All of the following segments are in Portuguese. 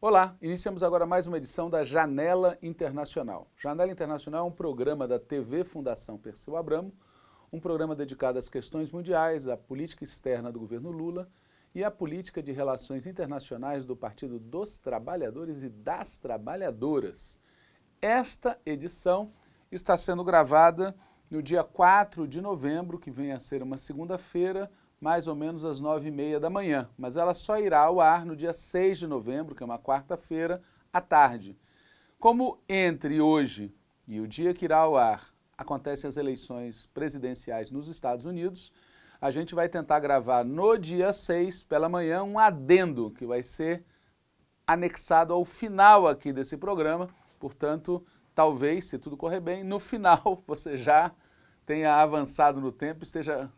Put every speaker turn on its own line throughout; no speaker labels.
Olá, iniciamos agora mais uma edição da Janela Internacional. Janela Internacional é um programa da TV Fundação Perseu Abramo, um programa dedicado às questões mundiais, à política externa do governo Lula e à política de relações internacionais do Partido dos Trabalhadores e das Trabalhadoras. Esta edição está sendo gravada no dia 4 de novembro, que vem a ser uma segunda-feira, mais ou menos às nove e meia da manhã, mas ela só irá ao ar no dia 6 de novembro, que é uma quarta-feira, à tarde. Como entre hoje e o dia que irá ao ar acontecem as eleições presidenciais nos Estados Unidos, a gente vai tentar gravar no dia 6 pela manhã um adendo que vai ser anexado ao final aqui desse programa. Portanto, talvez, se tudo correr bem, no final você já tenha avançado no tempo, esteja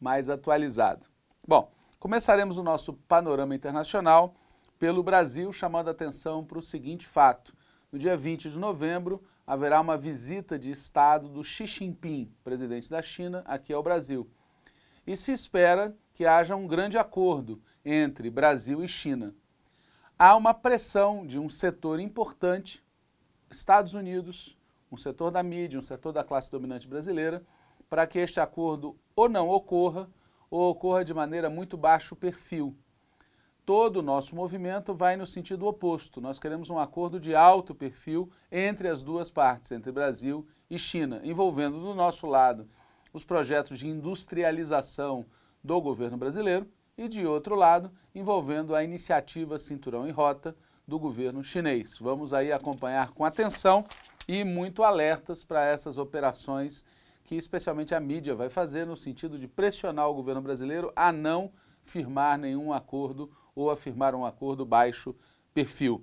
mais atualizado. Bom, começaremos o nosso panorama internacional pelo Brasil, chamando a atenção para o seguinte fato. No dia 20 de novembro, haverá uma visita de Estado do Xi Jinping, presidente da China, aqui ao Brasil. E se espera que haja um grande acordo entre Brasil e China. Há uma pressão de um setor importante, Estados Unidos, um setor da mídia, um setor da classe dominante brasileira, para que este acordo ou não ocorra, ou ocorra de maneira muito baixo perfil. Todo o nosso movimento vai no sentido oposto. Nós queremos um acordo de alto perfil entre as duas partes, entre Brasil e China, envolvendo do nosso lado os projetos de industrialização do governo brasileiro e, de outro lado, envolvendo a iniciativa Cinturão e Rota do governo chinês. Vamos aí acompanhar com atenção e muito alertas para essas operações que especialmente a mídia vai fazer no sentido de pressionar o governo brasileiro a não firmar nenhum acordo ou a firmar um acordo baixo perfil.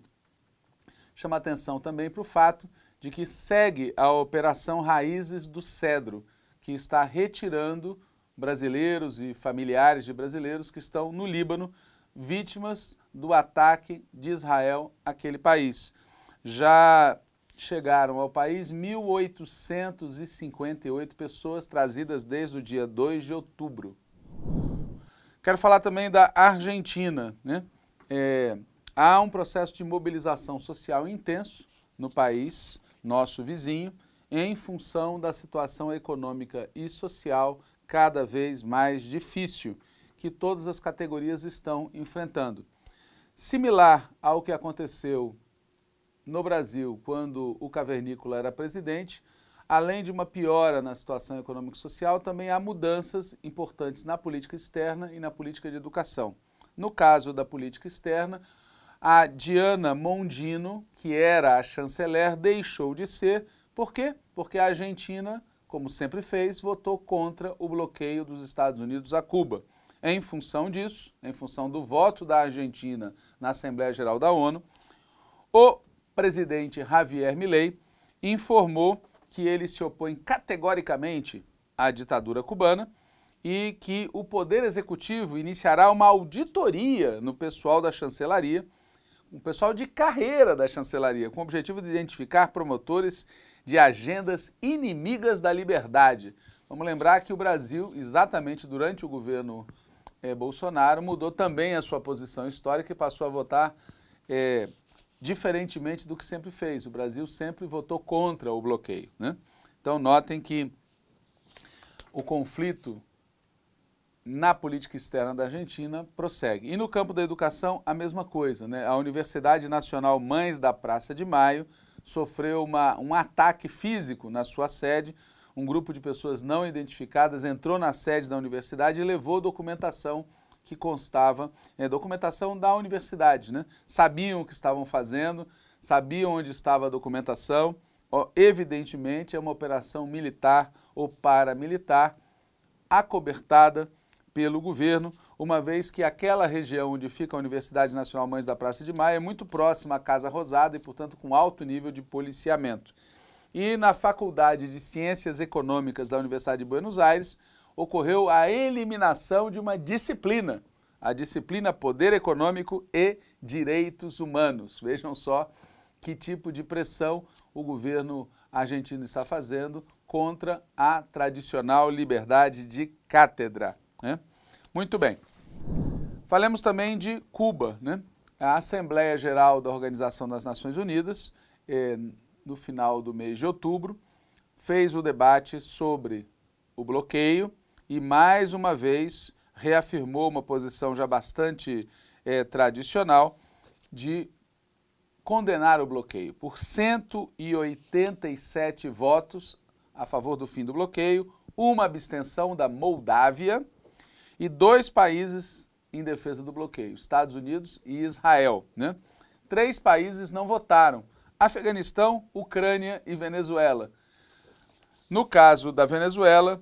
Chama atenção também para o fato de que segue a operação Raízes do Cedro, que está retirando brasileiros e familiares de brasileiros que estão no Líbano, vítimas do ataque de Israel àquele país. Já chegaram ao país 1.858 pessoas trazidas desde o dia 2 de outubro. Quero falar também da Argentina. Né? É, há um processo de mobilização social intenso no país, nosso vizinho, em função da situação econômica e social cada vez mais difícil que todas as categorias estão enfrentando. Similar ao que aconteceu no Brasil, quando o cavernícola era presidente, além de uma piora na situação econômica e social, também há mudanças importantes na política externa e na política de educação. No caso da política externa, a Diana Mondino, que era a chanceler, deixou de ser. Por quê? Porque a Argentina, como sempre fez, votou contra o bloqueio dos Estados Unidos a Cuba. Em função disso, em função do voto da Argentina na Assembleia Geral da ONU, o presidente Javier Milei informou que ele se opõe categoricamente à ditadura cubana e que o Poder Executivo iniciará uma auditoria no pessoal da chancelaria, um pessoal de carreira da chancelaria, com o objetivo de identificar promotores de agendas inimigas da liberdade. Vamos lembrar que o Brasil, exatamente durante o governo é, Bolsonaro, mudou também a sua posição histórica e passou a votar é, diferentemente do que sempre fez. O Brasil sempre votou contra o bloqueio. Né? Então, notem que o conflito na política externa da Argentina prossegue. E no campo da educação, a mesma coisa. Né? A Universidade Nacional Mães da Praça de Maio sofreu uma, um ataque físico na sua sede. Um grupo de pessoas não identificadas entrou na sede da universidade e levou documentação que constava é, documentação da universidade. Né? Sabiam o que estavam fazendo, sabiam onde estava a documentação. Ó, evidentemente, é uma operação militar ou paramilitar acobertada pelo governo, uma vez que aquela região onde fica a Universidade Nacional Mães da Praça de Maio é muito próxima à Casa Rosada e, portanto, com alto nível de policiamento. E na Faculdade de Ciências Econômicas da Universidade de Buenos Aires, ocorreu a eliminação de uma disciplina, a disciplina Poder Econômico e Direitos Humanos. Vejam só que tipo de pressão o governo argentino está fazendo contra a tradicional liberdade de cátedra. Né? Muito bem. Falemos também de Cuba. Né? A Assembleia Geral da Organização das Nações Unidas, eh, no final do mês de outubro, fez o debate sobre o bloqueio e mais uma vez reafirmou uma posição já bastante é, tradicional de condenar o bloqueio. Por 187 votos a favor do fim do bloqueio, uma abstenção da Moldávia e dois países em defesa do bloqueio: Estados Unidos e Israel. Né? Três países não votaram: Afeganistão, Ucrânia e Venezuela. No caso da Venezuela,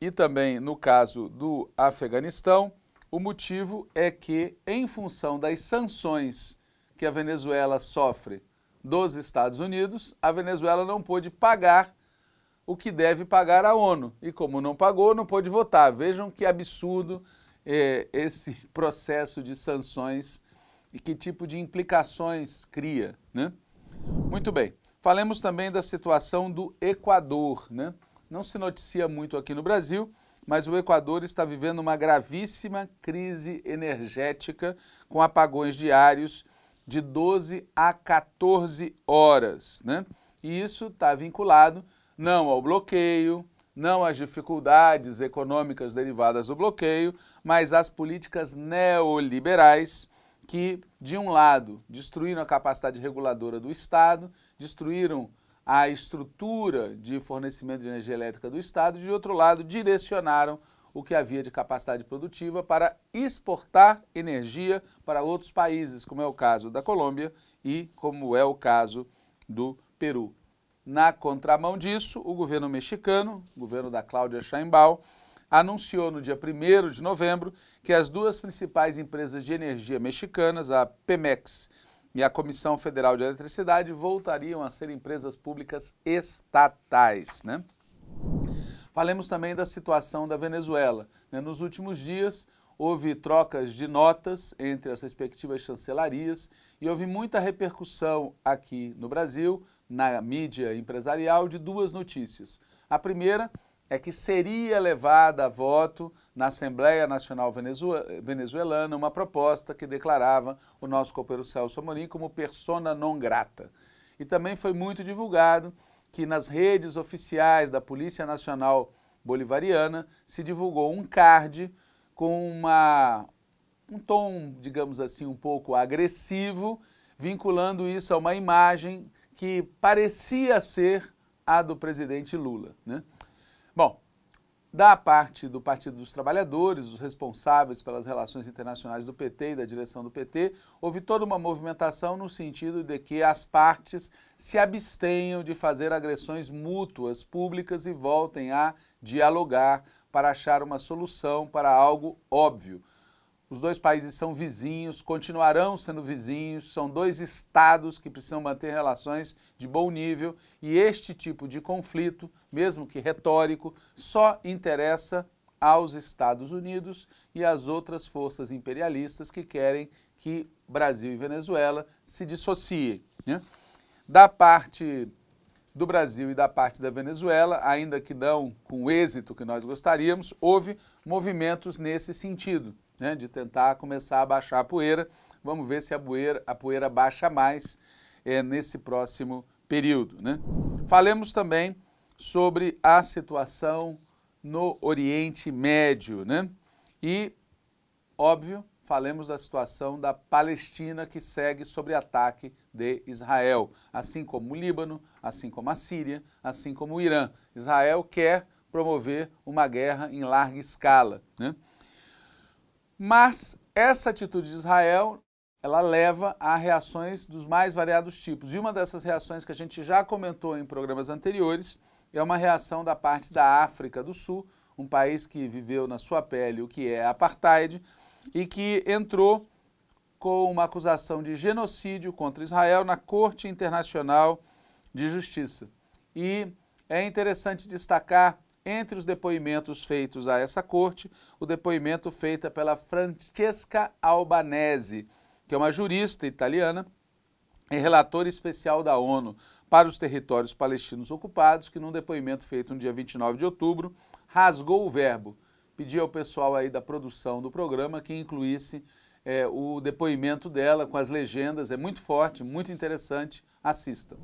e também no caso do Afeganistão, o motivo é que, em função das sanções que a Venezuela sofre dos Estados Unidos, a Venezuela não pôde pagar o que deve pagar a ONU. E como não pagou, não pôde votar. Vejam que absurdo eh, esse processo de sanções e que tipo de implicações cria. Né? Muito bem. Falemos também da situação do Equador. Né? não se noticia muito aqui no Brasil, mas o Equador está vivendo uma gravíssima crise energética com apagões diários de 12 a 14 horas. Né? E isso está vinculado não ao bloqueio, não às dificuldades econômicas derivadas do bloqueio, mas às políticas neoliberais que, de um lado, destruíram a capacidade reguladora do Estado, destruíram a estrutura de fornecimento de energia elétrica do Estado, de outro lado, direcionaram o que havia de capacidade produtiva para exportar energia para outros países, como é o caso da Colômbia e como é o caso do Peru. Na contramão disso, o governo mexicano, o governo da Cláudia Sheinbaum, anunciou no dia 1 de novembro que as duas principais empresas de energia mexicanas, a Pemex e a Comissão Federal de Eletricidade voltariam a ser empresas públicas estatais. Né? Falemos também da situação da Venezuela. Né? Nos últimos dias, houve trocas de notas entre as respectivas chancelarias e houve muita repercussão aqui no Brasil, na mídia empresarial, de duas notícias. A primeira é que seria levada a voto na Assembleia Nacional Venezuelana uma proposta que declarava o nosso companheiro Celso Amorim como persona non grata. E também foi muito divulgado que nas redes oficiais da Polícia Nacional Bolivariana se divulgou um card com uma, um tom, digamos assim, um pouco agressivo, vinculando isso a uma imagem que parecia ser a do presidente Lula, né? Bom, da parte do Partido dos Trabalhadores, os responsáveis pelas relações internacionais do PT e da direção do PT, houve toda uma movimentação no sentido de que as partes se abstenham de fazer agressões mútuas públicas e voltem a dialogar para achar uma solução para algo óbvio, os dois países são vizinhos, continuarão sendo vizinhos, são dois estados que precisam manter relações de bom nível e este tipo de conflito, mesmo que retórico, só interessa aos Estados Unidos e às outras forças imperialistas que querem que Brasil e Venezuela se dissociem. Né? Da parte do Brasil e da parte da Venezuela, ainda que não com o êxito que nós gostaríamos, houve movimentos nesse sentido né, de tentar começar a baixar a poeira. Vamos ver se a poeira, a poeira baixa mais é, nesse próximo período. Né? Falemos também sobre a situação no Oriente Médio. Né? E, óbvio, falemos da situação da Palestina que segue sob ataque de Israel, assim como o Líbano, assim como a Síria, assim como o Irã. Israel quer promover uma guerra em larga escala. Né? Mas essa atitude de Israel, ela leva a reações dos mais variados tipos. E uma dessas reações que a gente já comentou em programas anteriores é uma reação da parte da África do Sul, um país que viveu na sua pele o que é apartheid e que entrou com uma acusação de genocídio contra Israel na Corte Internacional de Justiça. E é interessante destacar entre os depoimentos feitos a essa corte, o depoimento feito é pela Francesca Albanese, que é uma jurista italiana e relatora especial da ONU para os territórios palestinos ocupados, que num depoimento feito no dia 29 de outubro, rasgou o verbo. Pedi ao pessoal aí da produção do programa que incluísse é, o depoimento dela com as legendas, é muito forte, muito interessante. assistam.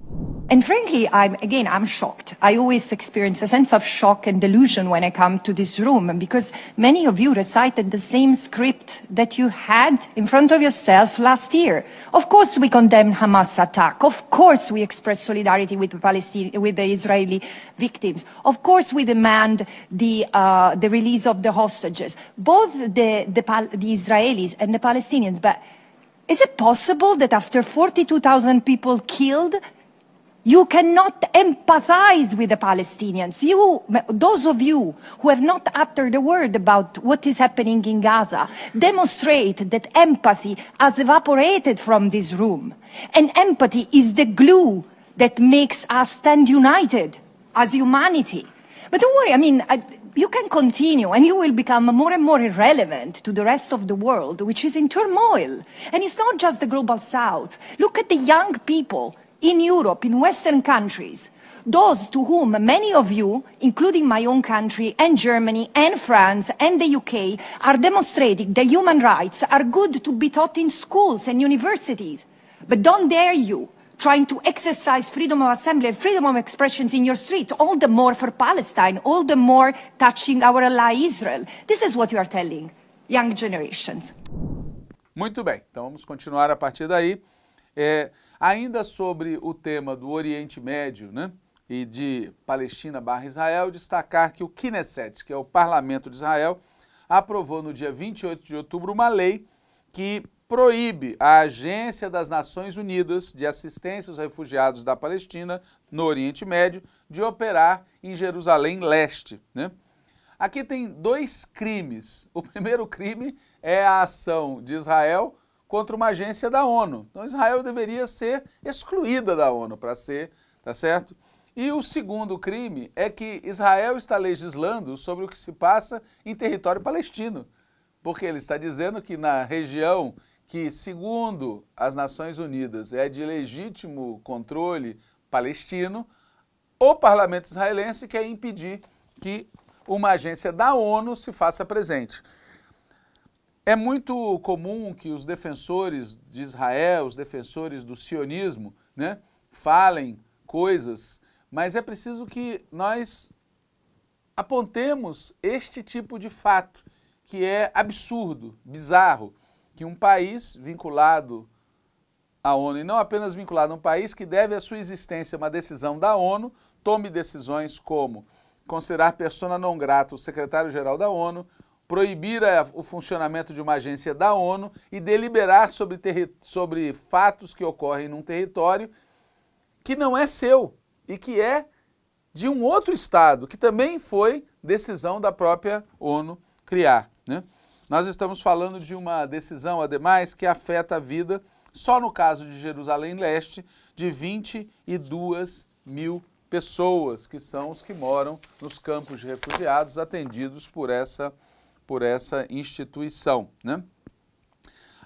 And frankly, I'm again, I'm shocked. I always experience a sense of shock and delusion when I come to this room because many of you recited the same script that you had in front of yourself last year. Of course, we condemn Hamas attack. Of course, we express solidarity with the Palestinian, with the Israeli victims. Of course, we demand the uh, the release of the hostages, both the the, the Israelis and the Palestinians. But is it possible that after 42,000 people killed, you cannot empathize with the Palestinians. You, those of you who have not uttered a word about what is happening in Gaza, demonstrate that empathy has evaporated from this room. And empathy is the glue that makes us stand united as humanity. But don't worry, I mean, I, you can continue and you will become more and more irrelevant to the rest of the world, which is in turmoil. And it's not just the global south. Look at the young people in Europe, in Western countries, those to whom many of you, including my own country and Germany and France and the UK, are demonstrating that human rights are good to be taught in schools and universities. But don't dare you trying to exercise freedom of assembly and freedom of expression in your street, all the more for Palestine, all the more touching our ally Israel. This is what you are telling young generations.
Muito bem, então vamos continuar a partir daí. É, ainda sobre o tema do Oriente Médio né, e de Palestina barra Israel, destacar que o Knesset, que é o parlamento de Israel, aprovou no dia 28 de outubro uma lei que proíbe a Agência das Nações Unidas de Assistência aos Refugiados da Palestina, no Oriente Médio, de operar em Jerusalém Leste. Né? Aqui tem dois crimes. O primeiro crime é a ação de Israel contra uma agência da ONU. Então Israel deveria ser excluída da ONU para ser, tá certo? E o segundo crime é que Israel está legislando sobre o que se passa em território palestino, porque ele está dizendo que na região que, segundo as Nações Unidas, é de legítimo controle palestino, o parlamento israelense quer impedir que uma agência da ONU se faça presente. É muito comum que os defensores de Israel, os defensores do sionismo, né, falem coisas, mas é preciso que nós apontemos este tipo de fato, que é absurdo, bizarro que um país vinculado à ONU, e não apenas vinculado, um país que deve a sua existência a uma decisão da ONU, tome decisões como considerar persona não grata o secretário-geral da ONU, proibir a, o funcionamento de uma agência da ONU e deliberar sobre, sobre fatos que ocorrem num território que não é seu e que é de um outro Estado, que também foi decisão da própria ONU criar. Né? Nós estamos falando de uma decisão, ademais, que afeta a vida, só no caso de Jerusalém Leste, de 22 mil pessoas, que são os que moram nos campos de refugiados atendidos por essa, por essa instituição. Né?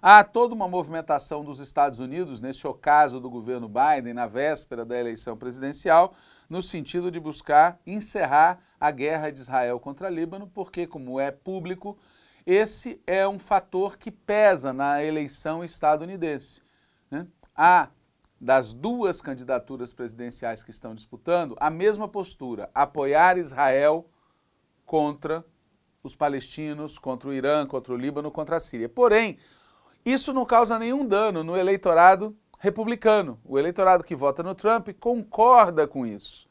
Há toda uma movimentação dos Estados Unidos, nesse ocaso do governo Biden, na véspera da eleição presidencial, no sentido de buscar encerrar a guerra de Israel contra Líbano, porque, como é público, esse é um fator que pesa na eleição estadunidense. Né? Há, das duas candidaturas presidenciais que estão disputando, a mesma postura: apoiar Israel contra os palestinos, contra o Irã, contra o Líbano, contra a Síria. Porém, isso não causa nenhum dano no eleitorado republicano. O eleitorado que vota no Trump concorda com isso,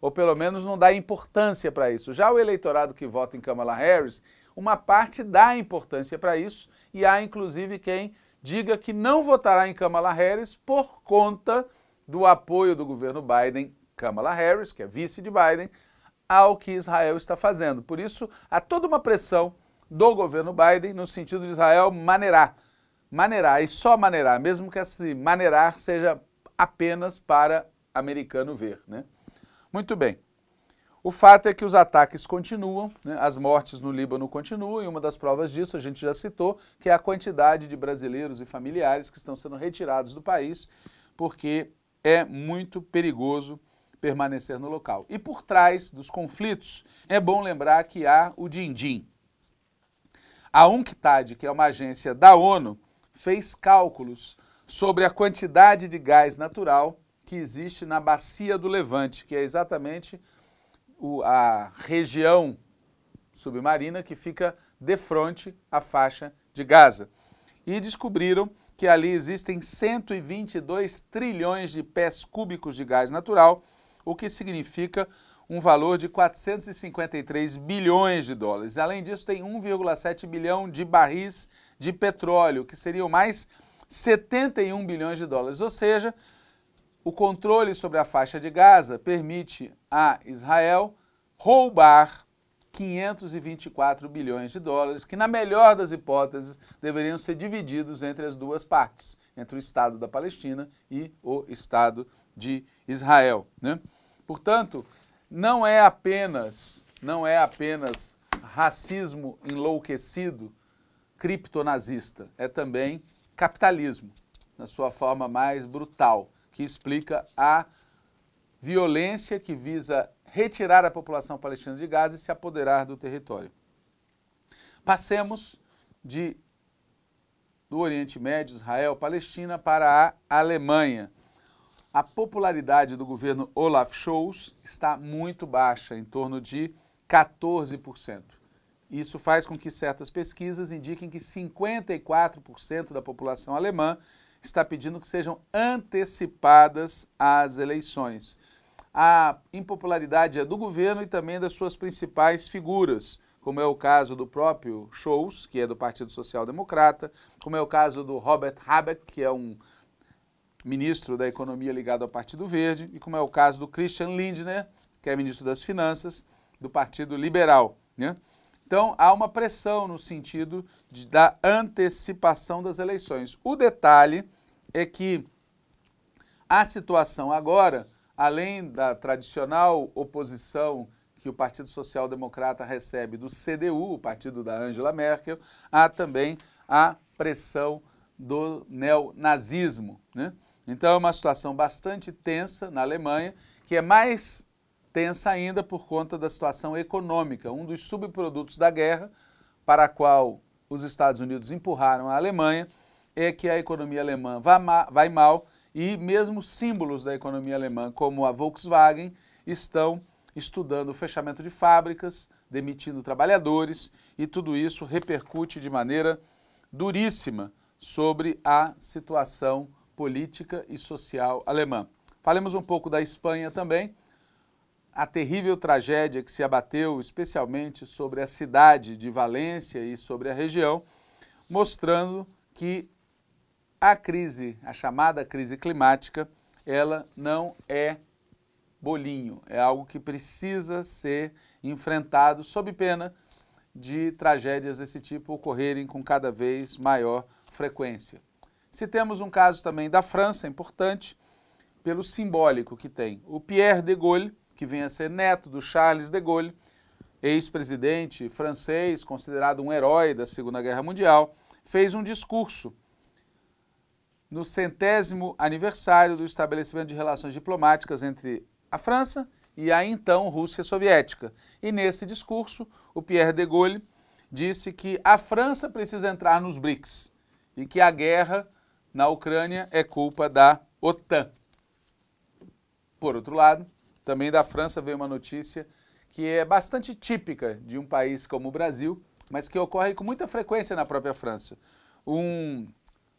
ou pelo menos não dá importância para isso. Já o eleitorado que vota em Kamala Harris uma parte dá importância para isso e há inclusive quem diga que não votará em Kamala Harris por conta do apoio do governo Biden, Kamala Harris, que é vice de Biden, ao que Israel está fazendo. Por isso, há toda uma pressão do governo Biden no sentido de Israel maneirar, maneirar e só maneirar, mesmo que esse maneirar seja apenas para americano ver, né? Muito bem. O fato é que os ataques continuam, né? as mortes no Líbano continuam, e uma das provas disso a gente já citou, que é a quantidade de brasileiros e familiares que estão sendo retirados do país, porque é muito perigoso permanecer no local. E por trás dos conflitos, é bom lembrar que há o Dindim. A UNCTAD, que é uma agência da ONU, fez cálculos sobre a quantidade de gás natural que existe na bacia do Levante, que é exatamente o, a região submarina que fica de frente à faixa de Gaza. E descobriram que ali existem 122 trilhões de pés cúbicos de gás natural, o que significa um valor de 453 bilhões de dólares. Além disso, tem 1,7 bilhão de barris de petróleo, que seriam mais 71 bilhões de dólares, ou seja, o controle sobre a faixa de Gaza permite a Israel roubar 524 bilhões de dólares, que, na melhor das hipóteses, deveriam ser divididos entre as duas partes, entre o Estado da Palestina e o Estado de Israel. Né? Portanto, não é apenas, não é apenas racismo enlouquecido criptonazista, é também capitalismo, na sua forma mais brutal que explica a violência que visa retirar a população palestina de Gaza e se apoderar do território. Passemos de, do Oriente Médio, Israel, Palestina, para a Alemanha. A popularidade do governo Olaf Scholz está muito baixa, em torno de 14%. Isso faz com que certas pesquisas indiquem que 54% da população alemã está pedindo que sejam antecipadas as eleições. A impopularidade é do governo e também das suas principais figuras, como é o caso do próprio Scholz, que é do Partido Social Democrata, como é o caso do Robert Habeck, que é um ministro da Economia ligado ao Partido Verde, e como é o caso do Christian Lindner, que é ministro das Finanças, do Partido Liberal. Né? Então, há uma pressão no sentido de, da antecipação das eleições. O detalhe é que a situação agora, além da tradicional oposição que o Partido Social Democrata recebe do CDU, o partido da Angela Merkel, há também a pressão do neonazismo. Né? Então, é uma situação bastante tensa na Alemanha, que é mais tensa ainda por conta da situação econômica, um dos subprodutos da guerra para a qual os Estados Unidos empurraram a Alemanha é que a economia alemã vai mal e mesmo símbolos da economia alemã, como a Volkswagen, estão estudando o fechamento de fábricas, demitindo trabalhadores e tudo isso repercute de maneira duríssima sobre a situação política e social alemã. Falemos um pouco da Espanha também a terrível tragédia que se abateu especialmente sobre a cidade de Valência e sobre a região, mostrando que a crise, a chamada crise climática, ela não é bolinho, é algo que precisa ser enfrentado sob pena de tragédias desse tipo ocorrerem com cada vez maior frequência. Citemos um caso também da França, importante, pelo simbólico que tem. O Pierre de Gaulle, que vem a ser neto do Charles de Gaulle, ex-presidente francês, considerado um herói da Segunda Guerra Mundial, fez um discurso no centésimo aniversário do estabelecimento de relações diplomáticas entre a França e a então Rússia Soviética. E nesse discurso, o Pierre de Gaulle disse que a França precisa entrar nos BRICS e que a guerra na Ucrânia é culpa da OTAN. Por outro lado, também da França veio uma notícia que é bastante típica de um país como o Brasil, mas que ocorre com muita frequência na própria França. Um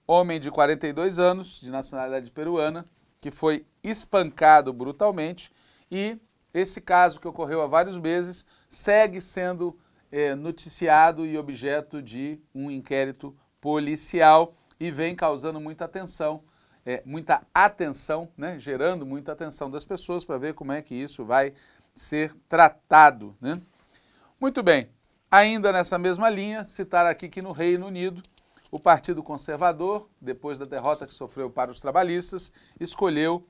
homem de 42 anos, de nacionalidade peruana, que foi espancado brutalmente e esse caso que ocorreu há vários meses segue sendo é, noticiado e objeto de um inquérito policial e vem causando muita atenção é, muita atenção, né, gerando muita atenção das pessoas para ver como é que isso vai ser tratado. Né? Muito bem, ainda nessa mesma linha, citar aqui que no Reino Unido, o Partido Conservador, depois da derrota que sofreu para os trabalhistas, escolheu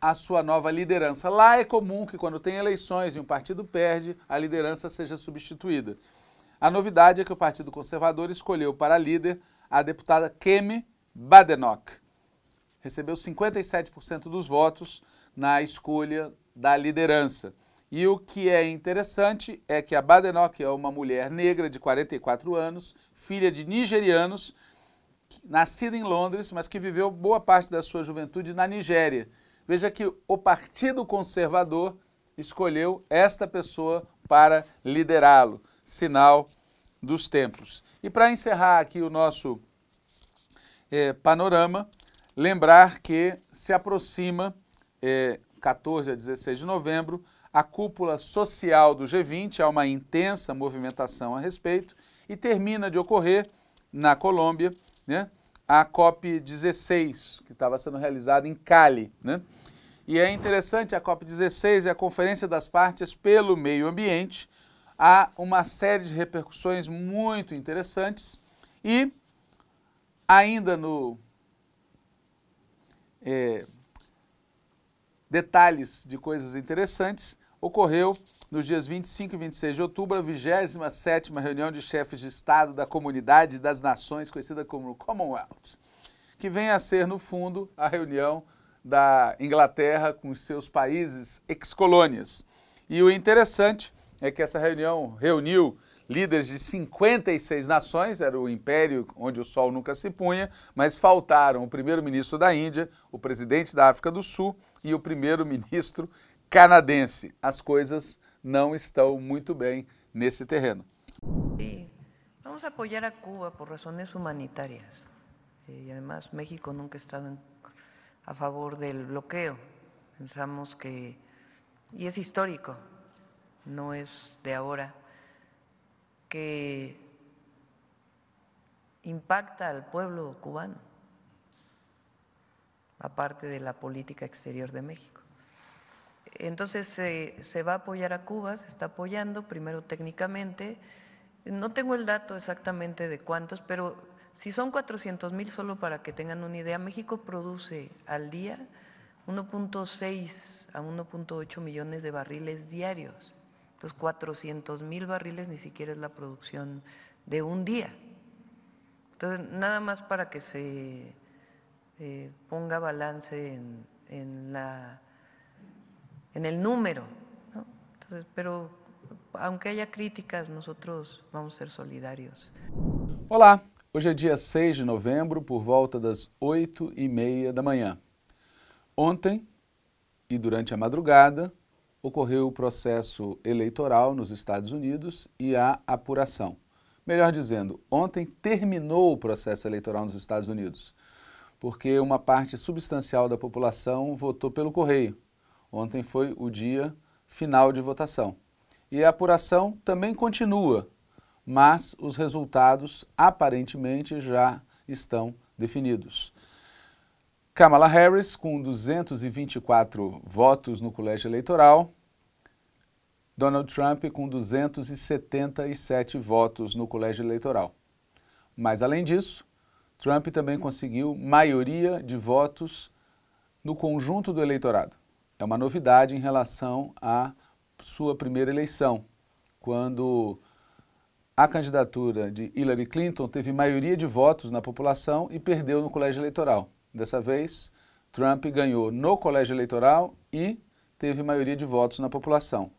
a sua nova liderança. Lá é comum que quando tem eleições e um partido perde, a liderança seja substituída. A novidade é que o Partido Conservador escolheu para líder a deputada Kemi Badenoch, recebeu 57% dos votos na escolha da liderança. E o que é interessante é que a Badenoch é uma mulher negra de 44 anos, filha de nigerianos, nascida em Londres, mas que viveu boa parte da sua juventude na Nigéria. Veja que o Partido Conservador escolheu esta pessoa para liderá-lo, sinal dos tempos. E para encerrar aqui o nosso é, panorama, Lembrar que se aproxima, é, 14 a 16 de novembro, a cúpula social do G20, há uma intensa movimentação a respeito, e termina de ocorrer na Colômbia né, a COP16, que estava sendo realizada em Cali. Né? E é interessante, a COP16 é a Conferência das Partes pelo Meio Ambiente, há uma série de repercussões muito interessantes e ainda no é, detalhes de coisas interessantes, ocorreu nos dias 25 e 26 de outubro, a 27 reunião de chefes de Estado da Comunidade das Nações, conhecida como Commonwealth, que vem a ser, no fundo, a reunião da Inglaterra com os seus países ex-colônias. E o interessante é que essa reunião reuniu líderes de 56 nações, era o império onde o sol nunca se punha, mas faltaram o primeiro-ministro da Índia, o presidente da África do Sul e o primeiro-ministro canadense. As coisas não estão muito bem nesse terreno.
Vamos apoiar a Cuba por razões humanitárias. E, además, México nunca estado a favor del bloqueo. Pensamos que, y es histórico, no es de ahora. que impacta al pueblo cubano, aparte de la política exterior de México. Entonces eh, se, va a apoyar a Cuba, se está apoyando primero técnicamente. No tengo el dato exactamente de cuántos, pero si son 400 mil, solo para que tengan una idea, México produce al día 1.6 a 1.8 millones de barriles diarios. Entonces, 400 mil barriles ni siquiera es la producción de un día. Entonces, nada más para que se eh, ponga balance en, la, en el número. pero aunque haya críticas, nosotros vamos a ser solidarios.
Hola, hoje é dia 6 de novembro, por volta das 8 e meia da manhã. Ontem e durante a madrugada, ocorreu o processo eleitoral nos Estados Unidos e a apuração. Melhor dizendo, ontem terminou o processo eleitoral nos Estados Unidos, porque uma parte substancial da população votou pelo correio. Ontem foi o dia final de votação. E a apuração também continua, mas os resultados aparentemente já estão definidos. Kamala Harris, com 224 votos no colégio eleitoral. Donald Trump, com 277 votos no colégio eleitoral. Mas, além disso, Trump também conseguiu maioria de votos no conjunto do eleitorado. É uma novidade em relação à sua primeira eleição, quando a candidatura de Hillary Clinton teve maioria de votos na população e perdeu no colégio eleitoral. Dessa vez, Trump ganhou no colégio eleitoral e teve maioria de votos na população.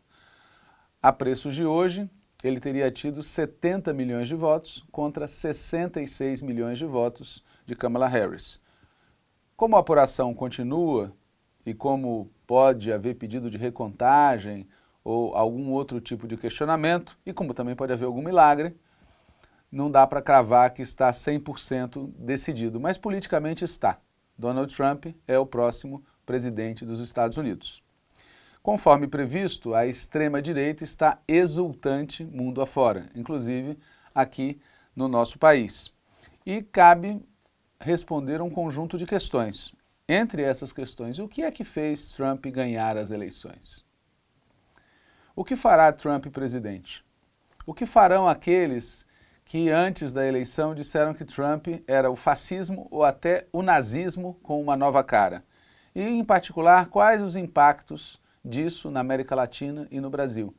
A preços de hoje, ele teria tido 70 milhões de votos contra 66 milhões de votos de Kamala Harris. Como a apuração continua e como pode haver pedido de recontagem ou algum outro tipo de questionamento, e como também pode haver algum milagre, não dá para cravar que está 100% decidido, mas politicamente está. Donald Trump é o próximo presidente dos Estados Unidos. Conforme previsto, a extrema-direita está exultante mundo afora, inclusive aqui no nosso país. E cabe responder um conjunto de questões. Entre essas questões, o que é que fez Trump ganhar as eleições? O que fará Trump presidente? O que farão aqueles que antes da eleição disseram que Trump era o fascismo ou até o nazismo com uma nova cara. E, em particular, quais os impactos disso na América Latina e no Brasil.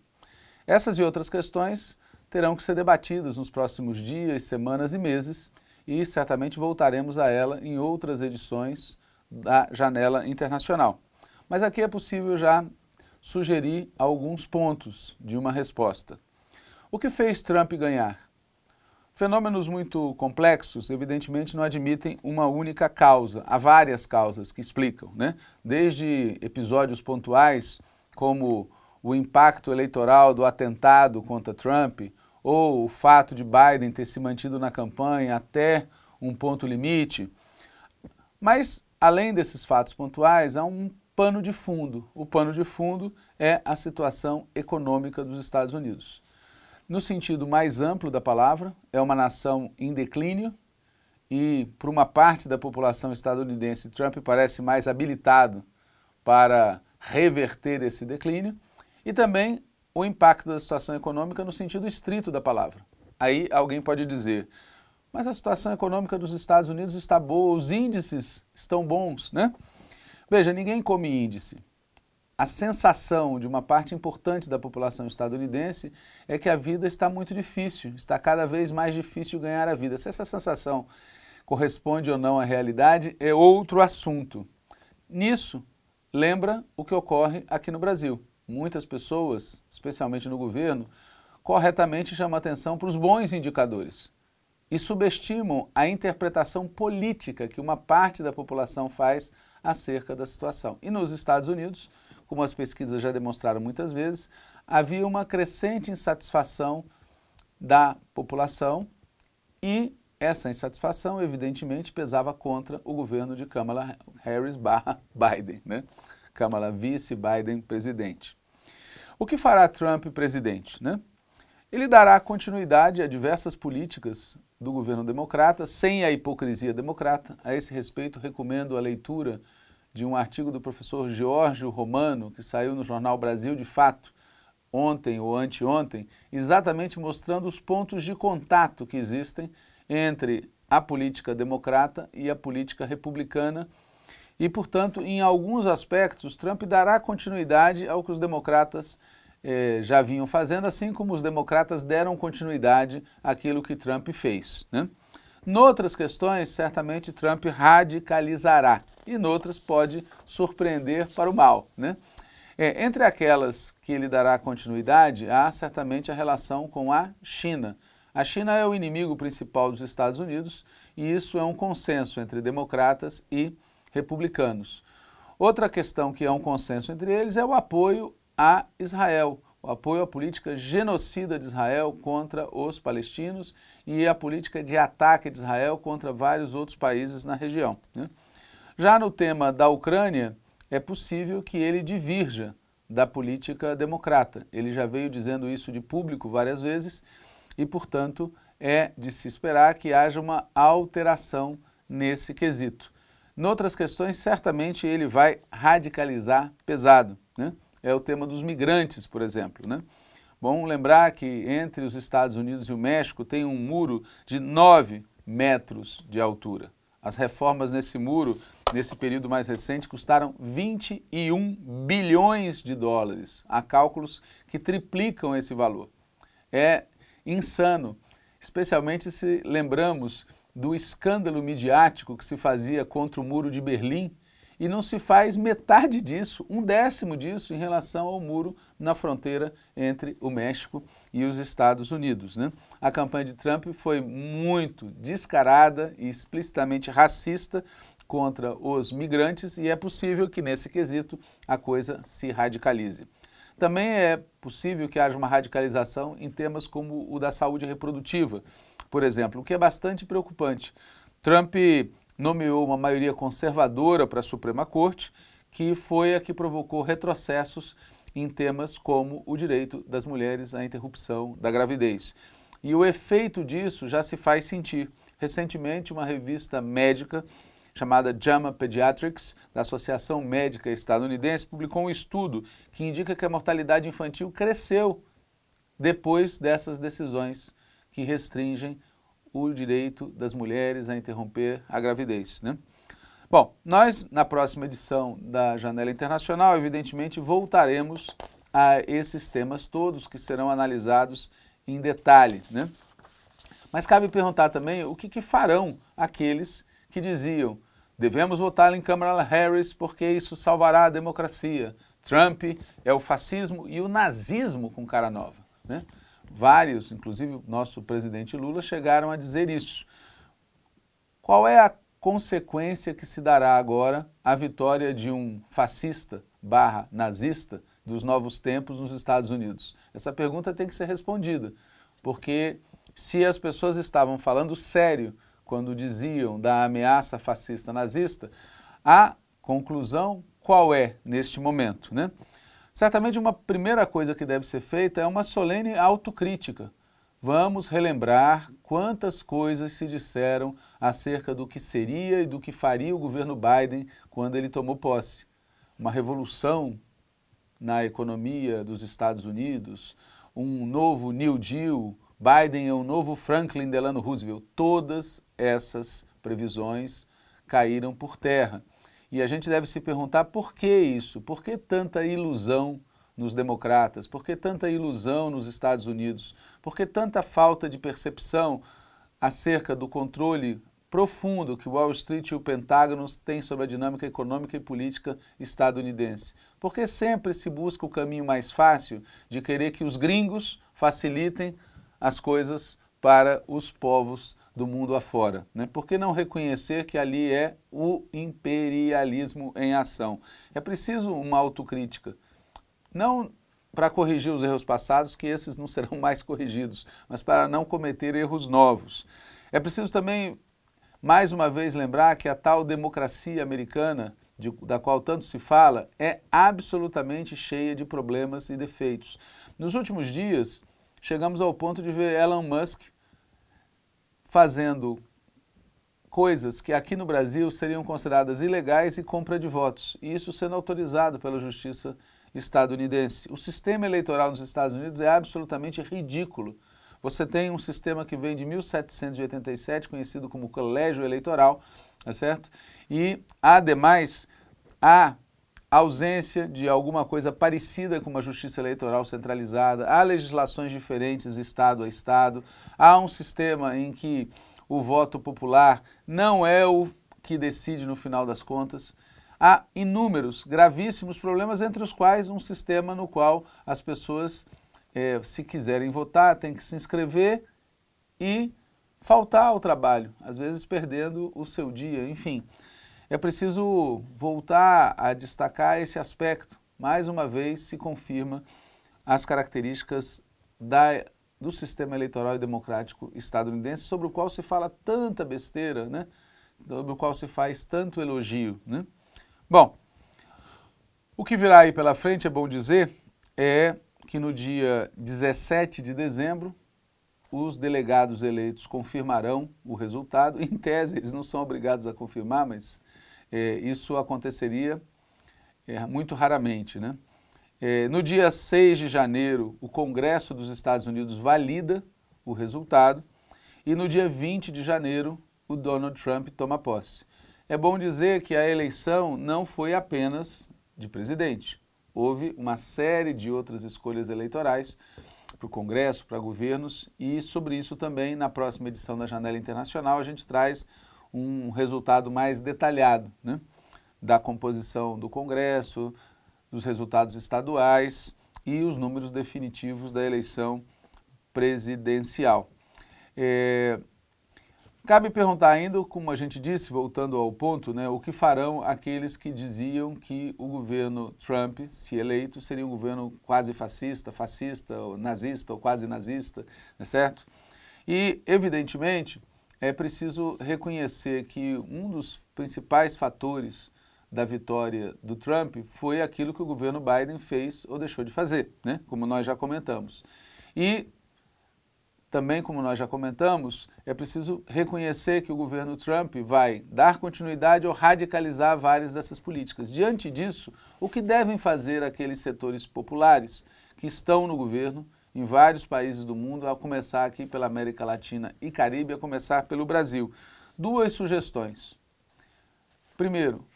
Essas e outras questões terão que ser debatidas nos próximos dias, semanas e meses, e certamente voltaremos a ela em outras edições da Janela Internacional. Mas aqui é possível já sugerir alguns pontos de uma resposta. O que fez Trump ganhar? Fenômenos muito complexos, evidentemente, não admitem uma única causa. Há várias causas que explicam, né? Desde episódios pontuais, como o impacto eleitoral do atentado contra Trump, ou o fato de Biden ter se mantido na campanha até um ponto limite. Mas, além desses fatos pontuais, há um pano de fundo. O pano de fundo é a situação econômica dos Estados Unidos. No sentido mais amplo da palavra, é uma nação em declínio e, para uma parte da população estadunidense, Trump parece mais habilitado para reverter esse declínio. E também o impacto da situação econômica no sentido estrito da palavra. Aí alguém pode dizer, mas a situação econômica dos Estados Unidos está boa, os índices estão bons, né? Veja, ninguém come índice a sensação de uma parte importante da população estadunidense é que a vida está muito difícil, está cada vez mais difícil ganhar a vida. Se essa sensação corresponde ou não à realidade é outro assunto. Nisso, lembra o que ocorre aqui no Brasil. Muitas pessoas, especialmente no governo, corretamente chamam atenção para os bons indicadores e subestimam a interpretação política que uma parte da população faz acerca da situação. E nos Estados Unidos, como as pesquisas já demonstraram muitas vezes, havia uma crescente insatisfação da população e essa insatisfação, evidentemente, pesava contra o governo de Kamala Harris barra Biden, né? Kamala vice, Biden presidente. O que fará Trump presidente, né? Ele dará continuidade a diversas políticas do governo democrata, sem a hipocrisia democrata. A esse respeito, recomendo a leitura de um artigo do professor Giorgio Romano, que saiu no jornal Brasil de Fato ontem ou anteontem, exatamente mostrando os pontos de contato que existem entre a política democrata e a política republicana. E, portanto, em alguns aspectos, Trump dará continuidade ao que os democratas eh, já vinham fazendo, assim como os democratas deram continuidade àquilo que Trump fez. Né? Noutras questões, certamente Trump radicalizará e noutras pode surpreender para o mal, né? É, entre aquelas que ele dará continuidade, há certamente a relação com a China. A China é o inimigo principal dos Estados Unidos e isso é um consenso entre democratas e republicanos. Outra questão que é um consenso entre eles é o apoio a Israel o apoio à política genocida de Israel contra os palestinos e a política de ataque de Israel contra vários outros países na região. Né? Já no tema da Ucrânia, é possível que ele divirja da política democrata. Ele já veio dizendo isso de público várias vezes e, portanto, é de se esperar que haja uma alteração nesse quesito. Noutras questões, certamente ele vai radicalizar pesado. Né? é o tema dos migrantes, por exemplo. Né? Bom lembrar que entre os Estados Unidos e o México tem um muro de 9 metros de altura. As reformas nesse muro, nesse período mais recente, custaram 21 bilhões de dólares. Há cálculos que triplicam esse valor. É insano, especialmente se lembramos do escândalo midiático que se fazia contra o muro de Berlim, e não se faz metade disso, um décimo disso em relação ao muro na fronteira entre o México e os Estados Unidos. Né? A campanha de Trump foi muito descarada e explicitamente racista contra os migrantes e é possível que nesse quesito a coisa se radicalize. Também é possível que haja uma radicalização em temas como o da saúde reprodutiva, por exemplo, o que é bastante preocupante. Trump nomeou uma maioria conservadora para a Suprema Corte, que foi a que provocou retrocessos em temas como o direito das mulheres à interrupção da gravidez. E o efeito disso já se faz sentir. Recentemente, uma revista médica chamada JAMA Pediatrics, da Associação Médica Estadunidense, publicou um estudo que indica que a mortalidade infantil cresceu depois dessas decisões que restringem o direito das mulheres a interromper a gravidez. Né? Bom, nós, na próxima edição da Janela Internacional, evidentemente, voltaremos a esses temas todos que serão analisados em detalhe. Né? Mas cabe perguntar também o que, que farão aqueles que diziam devemos votar em Câmara Harris porque isso salvará a democracia. Trump é o fascismo e o nazismo com cara nova. Né? vários, inclusive o nosso presidente Lula, chegaram a dizer isso. Qual é a consequência que se dará agora à vitória de um fascista barra nazista dos novos tempos nos Estados Unidos? Essa pergunta tem que ser respondida, porque se as pessoas estavam falando sério quando diziam da ameaça fascista nazista, a conclusão qual é neste momento, né? Certamente uma primeira coisa que deve ser feita é uma solene autocrítica. Vamos relembrar quantas coisas se disseram acerca do que seria e do que faria o governo Biden quando ele tomou posse. Uma revolução na economia dos Estados Unidos, um novo New Deal, Biden é o um novo Franklin Delano Roosevelt. Todas essas previsões caíram por terra. E a gente deve se perguntar por que isso? Por que tanta ilusão nos democratas? Por que tanta ilusão nos Estados Unidos? Por que tanta falta de percepção acerca do controle profundo que Wall Street e o Pentágono têm sobre a dinâmica econômica e política estadunidense. Porque sempre se busca o caminho mais fácil de querer que os gringos facilitem as coisas para os povos do mundo afora. Né? Por que não reconhecer que ali é o imperialismo em ação? É preciso uma autocrítica. Não para corrigir os erros passados, que esses não serão mais corrigidos, mas para não cometer erros novos. É preciso também, mais uma vez, lembrar que a tal democracia americana, de, da qual tanto se fala, é absolutamente cheia de problemas e defeitos. Nos últimos dias, chegamos ao ponto de ver Elon Musk fazendo coisas que aqui no Brasil seriam consideradas ilegais e compra de votos, e isso sendo autorizado pela justiça estadunidense. O sistema eleitoral nos Estados Unidos é absolutamente ridículo. Você tem um sistema que vem de 1787, conhecido como colégio eleitoral, tá certo? E, ademais, há a ausência de alguma coisa parecida com uma justiça eleitoral centralizada, há legislações diferentes estado a estado, há um sistema em que o voto popular não é o que decide no final das contas. Há inúmeros, gravíssimos problemas, entre os quais um sistema no qual as pessoas, eh, se quiserem votar, têm que se inscrever e faltar ao trabalho, às vezes perdendo o seu dia, enfim. É preciso voltar a destacar esse aspecto. Mais uma vez se confirma as características da, do sistema eleitoral e democrático estadunidense, sobre o qual se fala tanta besteira, né? sobre o qual se faz tanto elogio. Né? Bom, o que virá aí pela frente, é bom dizer, é que no dia 17 de dezembro, os delegados eleitos confirmarão o resultado. Em tese, eles não são obrigados a confirmar, mas é, isso aconteceria é, muito raramente. Né? É, no dia 6 de janeiro, o Congresso dos Estados Unidos valida o resultado e no dia 20 de janeiro, o Donald Trump toma posse. É bom dizer que a eleição não foi apenas de presidente. Houve uma série de outras escolhas eleitorais para o Congresso, para governos, e sobre isso também, na próxima edição da Janela Internacional, a gente traz um resultado mais detalhado né? da composição do Congresso, dos resultados estaduais e os números definitivos da eleição presidencial. É... Cabe perguntar ainda, como a gente disse, voltando ao ponto, né, o que farão aqueles que diziam que o governo Trump, se eleito, seria um governo quase fascista, fascista, ou nazista ou quase nazista, né, certo? E, evidentemente, é preciso reconhecer que um dos principais fatores da vitória do Trump foi aquilo que o governo Biden fez ou deixou de fazer, né? como nós já comentamos. E também, como nós já comentamos, é preciso reconhecer que o governo Trump vai dar continuidade ou radicalizar várias dessas políticas. Diante disso, o que devem fazer aqueles setores populares que estão no governo em vários países do mundo, a começar aqui pela América Latina e Caribe, a começar pelo Brasil. Duas sugestões. Primeiro,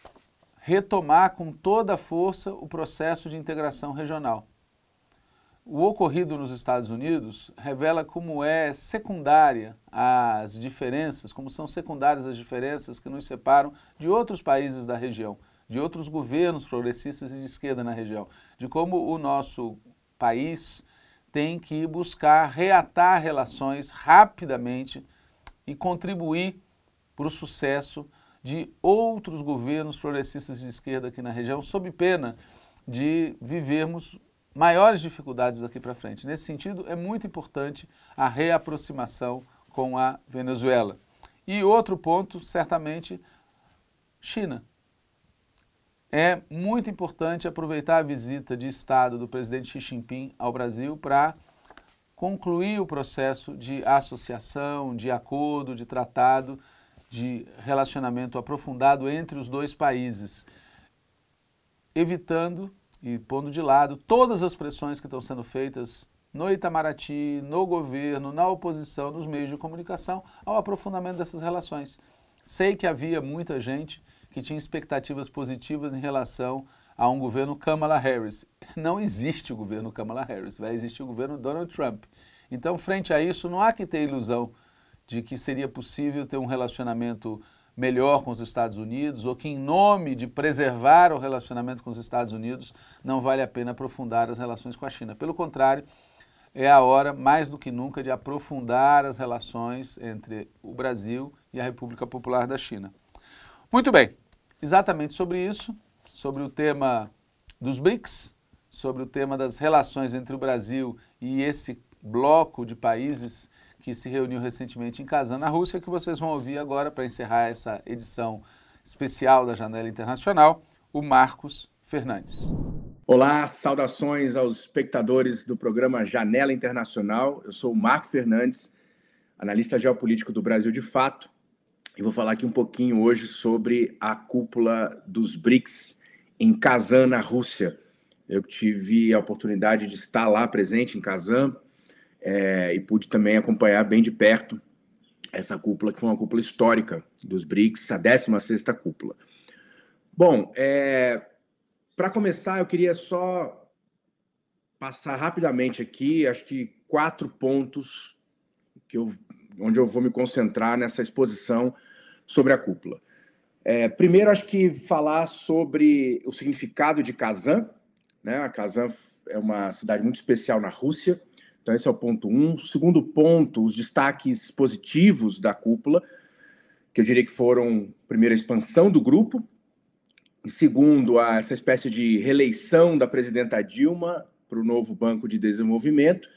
retomar com toda a força o processo de integração regional. O ocorrido nos Estados Unidos revela como é secundária as diferenças, como são secundárias as diferenças que nos separam de outros países da região, de outros governos progressistas e de esquerda na região, de como o nosso país tem que buscar reatar relações rapidamente e contribuir para o sucesso de outros governos progressistas de esquerda aqui na região, sob pena de vivermos maiores dificuldades daqui para frente. Nesse sentido, é muito importante a reaproximação com a Venezuela. E outro ponto, certamente, China é muito importante aproveitar a visita de Estado do presidente Xi Jinping ao Brasil para concluir o processo de associação, de acordo, de tratado, de relacionamento aprofundado entre os dois países, evitando e pondo de lado todas as pressões que estão sendo feitas no Itamaraty, no governo, na oposição, nos meios de comunicação, ao aprofundamento dessas relações. Sei que havia muita gente que tinha expectativas positivas em relação a um governo Kamala Harris. Não existe o governo Kamala Harris, vai existir o governo Donald Trump. Então, frente a isso, não há que ter ilusão de que seria possível ter um relacionamento melhor com os Estados Unidos ou que, em nome de preservar o relacionamento com os Estados Unidos, não vale a pena aprofundar as relações com a China. Pelo contrário, é a hora, mais do que nunca, de aprofundar as relações entre o Brasil e a República Popular da China. Muito bem, exatamente sobre isso, sobre o tema dos BRICS, sobre o tema das relações entre o Brasil e esse bloco de países que se reuniu recentemente em Kazan, na Rússia, que vocês vão ouvir agora para encerrar essa edição especial da Janela Internacional, o Marcos Fernandes.
Olá, saudações aos espectadores do programa Janela Internacional. Eu sou o Marco Fernandes, analista geopolítico do Brasil de Fato e vou falar aqui um pouquinho hoje sobre a cúpula dos BRICS em Kazan, na Rússia. Eu tive a oportunidade de estar lá presente em Kazan é, e pude também acompanhar bem de perto essa cúpula, que foi uma cúpula histórica dos BRICS, a 16 cúpula. Bom, é, para começar, eu queria só passar rapidamente aqui, acho que quatro pontos que eu, onde eu vou me concentrar nessa exposição sobre a cúpula. É, primeiro, acho que falar sobre o significado de Kazan. Né? A Kazan é uma cidade muito especial na Rússia, então esse é o ponto um. Segundo ponto, os destaques positivos da cúpula, que eu diria que foram, primeiro, a expansão do grupo, e segundo, a, essa espécie de reeleição da presidenta Dilma para o novo Banco de Desenvolvimento,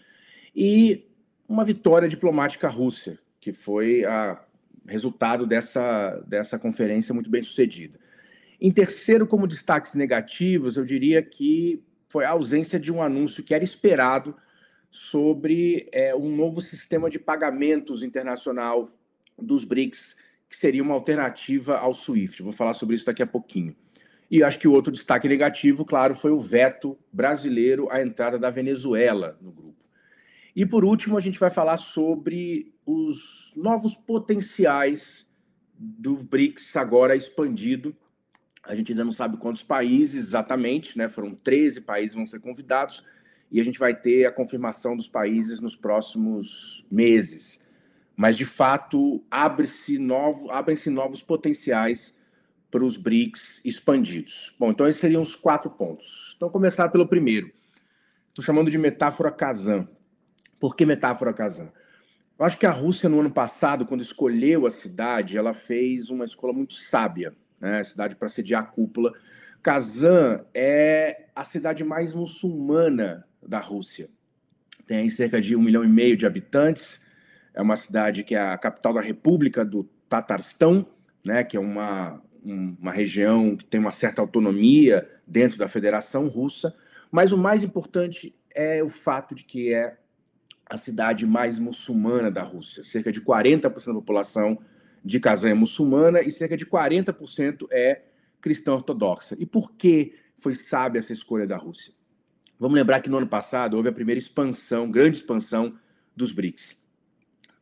e uma vitória diplomática russa, que foi a resultado dessa, dessa conferência muito bem sucedida. Em terceiro, como destaques negativos, eu diria que foi a ausência de um anúncio que era esperado sobre é, um novo sistema de pagamentos internacional dos BRICS, que seria uma alternativa ao SWIFT. Vou falar sobre isso daqui a pouquinho. E acho que o outro destaque negativo, claro, foi o veto brasileiro à entrada da Venezuela no grupo. E por último, a gente vai falar sobre os novos potenciais do BRICS agora expandido. A gente ainda não sabe quantos países exatamente, né? Foram 13 países vão ser convidados e a gente vai ter a confirmação dos países nos próximos meses. Mas de fato, abre-se novo, abrem-se novos potenciais para os BRICS expandidos. Bom, então esses seriam os quatro pontos. Então começar pelo primeiro. Estou chamando de metáfora Kazan, por que metáfora Kazan? Eu acho que a Rússia, no ano passado, quando escolheu a cidade, ela fez uma escola muito sábia, né? A cidade para sediar a cúpula. Kazan é a cidade mais muçulmana da Rússia. Tem cerca de um milhão e meio de habitantes. É uma cidade que é a capital da República do Tatarstão, né? Que é uma, uma região que tem uma certa autonomia dentro da Federação Russa. Mas o mais importante é o fato de que é a cidade mais muçulmana da Rússia. Cerca de 40% da população de Kazan é muçulmana e cerca de 40% é cristã ortodoxa. E por que foi sábia essa escolha da Rússia? Vamos lembrar que no ano passado houve a primeira expansão, grande expansão dos BRICS.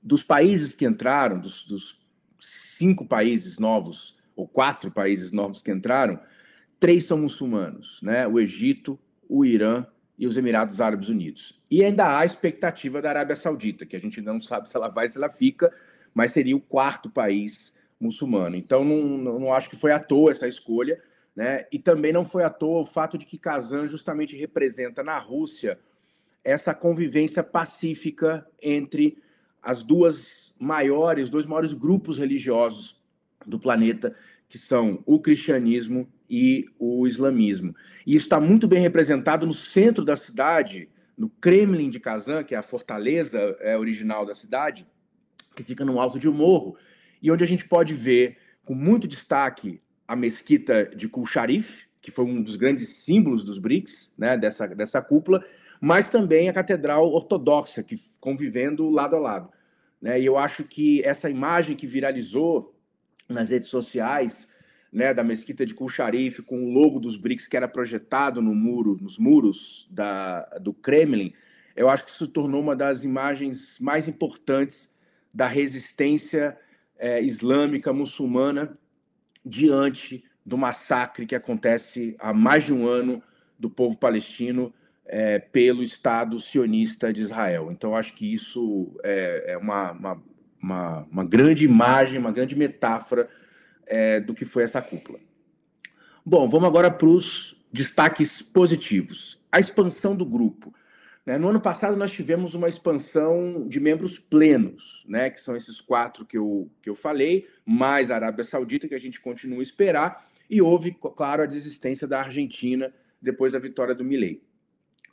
Dos países que entraram, dos, dos cinco países novos, ou quatro países novos que entraram, três são muçulmanos, né? O Egito, o Irã e os Emirados Árabes Unidos. E ainda há a expectativa da Arábia Saudita, que a gente ainda não sabe se ela vai, se ela fica, mas seria o quarto país muçulmano. Então, não, não acho que foi à toa essa escolha, né? E também não foi à toa o fato de que Kazan justamente representa na Rússia essa convivência pacífica entre as duas maiores, dois maiores grupos religiosos do planeta, que são o cristianismo e o islamismo. E isso está muito bem representado no centro da cidade, no Kremlin de Kazan, que é a fortaleza é, original da cidade, que fica no alto de um morro, e onde a gente pode ver com muito destaque a mesquita de Kul Sharif, que foi um dos grandes símbolos dos BRICS, né, dessa, dessa cúpula, mas também a catedral ortodoxa, que convivendo lado a lado. Né? E eu acho que essa imagem que viralizou nas redes sociais né, da mesquita de Kucharif com o logo dos BRICS que era projetado no muro, nos muros da, do Kremlin, eu acho que isso tornou uma das imagens mais importantes da resistência é, islâmica muçulmana diante do massacre que acontece há mais de um ano do povo palestino é, pelo Estado sionista de Israel. Então, acho que isso é, é uma, uma, uma, uma grande imagem, uma grande metáfora é, do que foi essa cúpula. Bom, vamos agora para os destaques positivos. A expansão do grupo. Né? No ano passado, nós tivemos uma expansão de membros plenos, né? que são esses quatro que eu, que eu falei, mais a Arábia Saudita, que a gente continua a esperar, e houve, claro, a desistência da Argentina depois da vitória do Milei.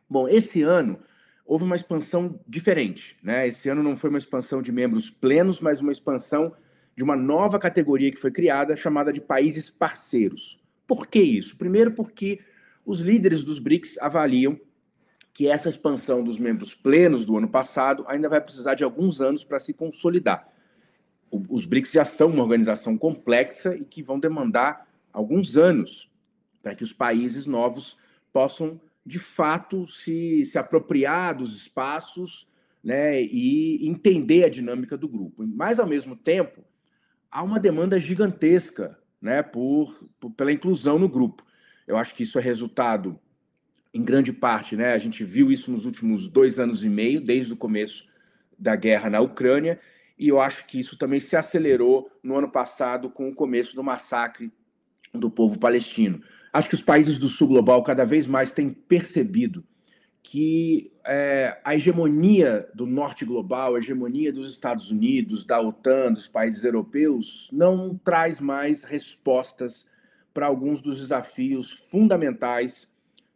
Bom, esse ano houve uma expansão diferente. Né? Esse ano não foi uma expansão de membros plenos, mas uma expansão de uma nova categoria que foi criada, chamada de países parceiros. Por que isso? Primeiro, porque os líderes dos BRICS avaliam que essa expansão dos membros plenos do ano passado ainda vai precisar de alguns anos para se consolidar. Os BRICS já são uma organização complexa e que vão demandar alguns anos para que os países novos possam, de fato, se, se apropriar dos espaços né, e entender a dinâmica do grupo. Mas, ao mesmo tempo, há uma demanda gigantesca né, por, por, pela inclusão no grupo. Eu acho que isso é resultado, em grande parte, né, a gente viu isso nos últimos dois anos e meio, desde o começo da guerra na Ucrânia, e eu acho que isso também se acelerou no ano passado com o começo do massacre do povo palestino. Acho que os países do sul global cada vez mais têm percebido que é, a hegemonia do norte global, a hegemonia dos Estados Unidos, da OTAN, dos países europeus, não traz mais respostas para alguns dos desafios fundamentais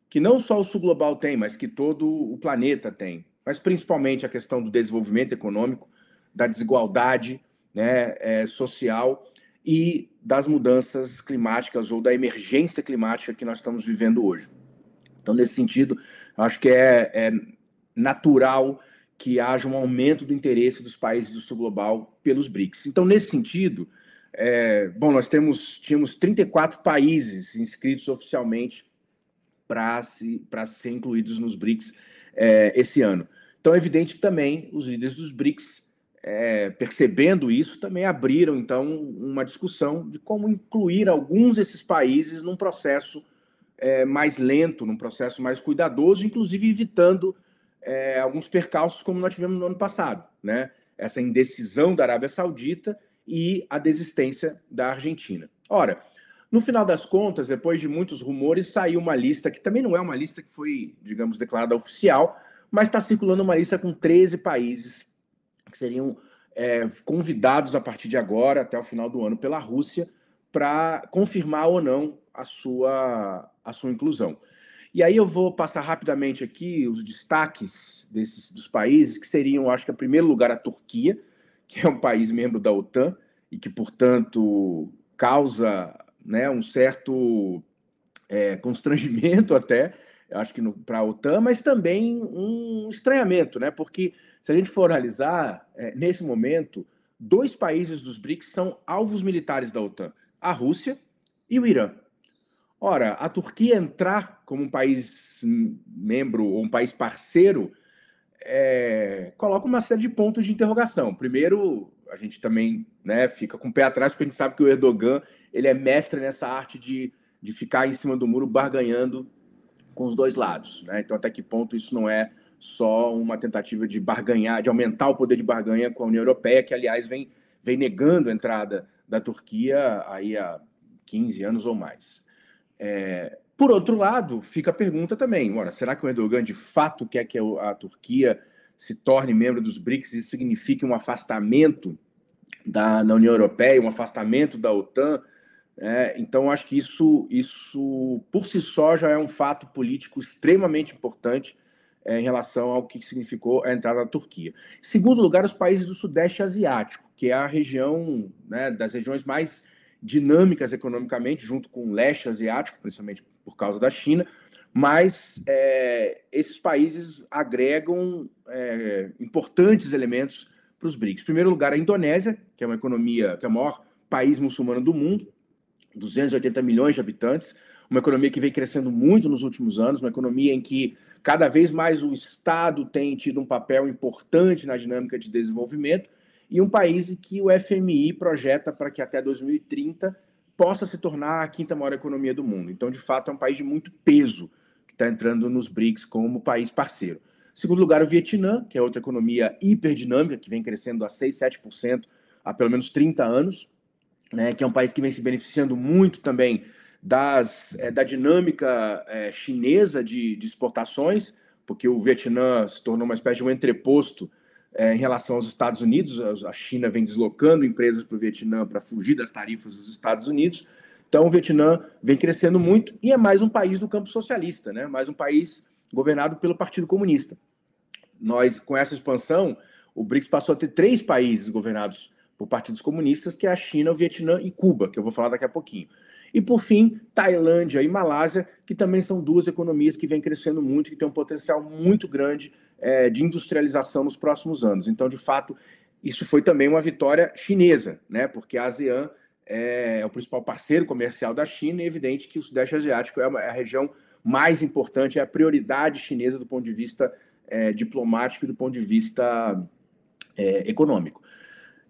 que não só o sul global tem, mas que todo o planeta tem, mas principalmente a questão do desenvolvimento econômico, da desigualdade né, é, social e das mudanças climáticas ou da emergência climática que nós estamos vivendo hoje. Então, nesse sentido, Acho que é, é natural que haja um aumento do interesse dos países do sul global pelos BRICS. Então, nesse sentido, é, bom, nós temos tínhamos 34 países inscritos oficialmente para se, para ser incluídos nos BRICS é, esse ano. Então, é evidente também os líderes dos BRICS, é, percebendo isso, também abriram então uma discussão de como incluir alguns desses países num processo é, mais lento, num processo mais cuidadoso, inclusive evitando é, alguns percalços como nós tivemos no ano passado, né? Essa indecisão da Arábia Saudita e a desistência da Argentina. Ora, no final das contas, depois de muitos rumores, saiu uma lista que também não é uma lista que foi, digamos, declarada oficial, mas está circulando uma lista com 13 países que seriam é, convidados a partir de agora, até o final do ano, pela Rússia, para confirmar ou não a sua, a sua inclusão. E aí eu vou passar rapidamente aqui os destaques desses dos países, que seriam, acho que, em é primeiro lugar, a Turquia, que é um país membro da OTAN e que, portanto, causa né, um certo é, constrangimento até, acho que para a OTAN, mas também um estranhamento, né? Porque se a gente for analisar, é, nesse momento, dois países dos BRICS são alvos militares da OTAN a Rússia e o Irã. Ora, a Turquia entrar como um país hum, membro ou um país parceiro é, coloca uma série de pontos de interrogação. Primeiro, a gente também né, fica com o pé atrás, porque a gente sabe que o Erdogan ele é mestre nessa arte de, de ficar em cima do muro barganhando com os dois lados. Né? Então, até que ponto isso não é só uma tentativa de barganhar, de aumentar o poder de barganha com a União Europeia, que, aliás, vem, vem negando a entrada da Turquia aí há 15 anos ou mais. É, por outro lado, fica a pergunta também: ora, será que o Erdogan de fato quer que a Turquia se torne membro dos BRICS? Isso significa um afastamento da, da União Europeia, um afastamento da OTAN? É, então, acho que isso, isso por si só já é um fato político extremamente importante é, em relação ao que significou a entrada da Turquia. Segundo lugar, os países do Sudeste Asiático, que é a região né, das regiões mais dinâmicas economicamente, junto com o leste asiático, principalmente por causa da China, mas é, esses países agregam é, importantes elementos para os BRICS. Em primeiro lugar, a Indonésia, que é uma economia, que é o maior país muçulmano do mundo, 280 milhões de habitantes, uma economia que vem crescendo muito nos últimos anos, uma economia em que cada vez mais o Estado tem tido um papel importante na dinâmica de desenvolvimento, e um país que o FMI projeta para que até 2030 possa se tornar a quinta maior economia do mundo. Então, de fato, é um país de muito peso que está entrando nos BRICS como país parceiro. Em segundo lugar, o Vietnã, que é outra economia hiperdinâmica, que vem crescendo a 6, 7% há pelo menos 30 anos, né, que é um país que vem se beneficiando muito também das, é, da dinâmica é, chinesa de, de, exportações, porque o Vietnã se tornou uma espécie de um entreposto é, em relação aos Estados Unidos. A China vem deslocando empresas para o Vietnã para fugir das tarifas dos Estados Unidos. Então, o Vietnã vem crescendo muito e é mais um país do campo socialista, né? mais um país governado pelo Partido Comunista. Nós, com essa expansão, o BRICS passou a ter três países governados por partidos comunistas, que é a China, o Vietnã e Cuba, que eu vou falar daqui a pouquinho. E por fim, Tailândia e Malásia, que também são duas economias que vêm crescendo muito, que têm um potencial muito grande é, de industrialização nos próximos anos. Então, de fato, isso foi também uma vitória chinesa, né? Porque a ASEAN é, é o principal parceiro comercial da China, e é evidente que o Sudeste Asiático é, é a região mais importante, é a prioridade chinesa do ponto de vista é, diplomático e do ponto de vista é, econômico.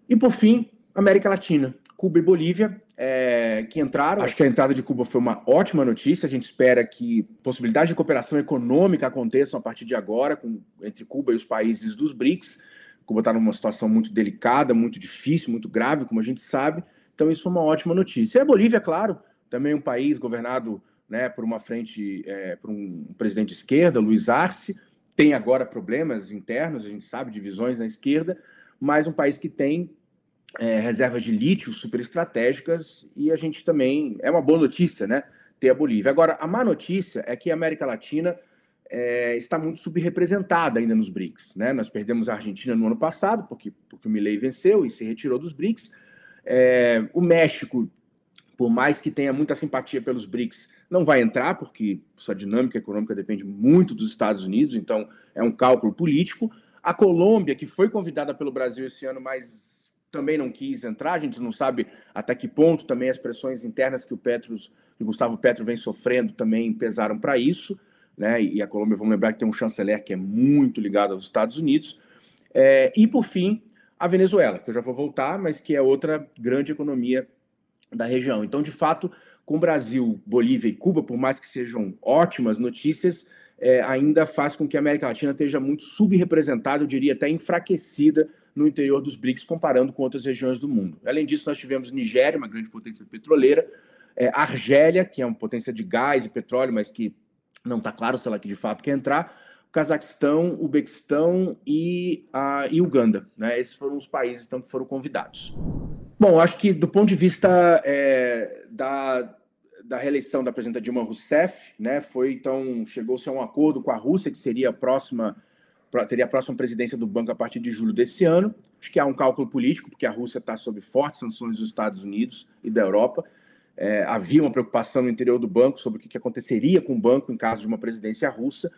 E por fim, América Latina. Cuba e Bolívia, é, que entraram. Acho que a entrada de Cuba foi uma ótima notícia. A gente espera que possibilidades de cooperação econômica aconteçam a partir de agora com, entre Cuba e os países dos BRICS. Cuba está numa situação muito delicada, muito difícil, muito grave, como a gente sabe. Então, isso foi uma ótima notícia. E a Bolívia, claro, também um país governado né, por uma frente, é, por um presidente de esquerda, Luiz Arce, tem agora problemas internos, a gente sabe, divisões na esquerda, mas um país que tem é, reservas de lítio super estratégicas e a gente também é uma boa notícia, né? Ter a Bolívia. Agora, a má notícia é que a América Latina é, está muito subrepresentada ainda nos BRICS, né? Nós perdemos a Argentina no ano passado porque, porque o Milei venceu e se retirou dos BRICS. É, o México, por mais que tenha muita simpatia pelos BRICS, não vai entrar porque sua dinâmica econômica depende muito dos Estados Unidos, então é um cálculo político. A Colômbia, que foi convidada pelo Brasil esse ano, mas também não quis entrar. A gente não sabe até que ponto também as pressões internas que o Petros, e o Gustavo Petro vem sofrendo também pesaram para isso. Né? E a Colômbia, vamos lembrar que tem um chanceler que é muito ligado aos Estados Unidos. É, e por fim, a Venezuela, que eu já vou voltar, mas que é outra grande economia da região. Então, de fato, com Brasil, Bolívia e Cuba, por mais que sejam ótimas notícias, é, ainda faz com que a América Latina esteja muito subrepresentada, eu diria até enfraquecida no interior dos BRICS, comparando com outras regiões do mundo. Além disso, nós tivemos Nigéria, uma grande potência petroleira, é, Argélia, que é uma potência de gás e petróleo, mas que não está claro se ela que de fato quer entrar, o Cazaquistão, o Uzbequistão e, a, e Uganda. Né? Esses foram os países então, que foram convidados. Bom, acho que do ponto de vista é, da, da reeleição da presidenta Dilma Rousseff, né, foi então chegou-se a um acordo com a Rússia que seria a próxima teria a próxima presidência do banco a partir de julho desse ano. Acho que há um cálculo político, porque a Rússia está sob fortes sanções dos Estados Unidos e da Europa. É, havia uma preocupação no interior do banco sobre o que, aconteceria com o banco em caso de uma presidência russa.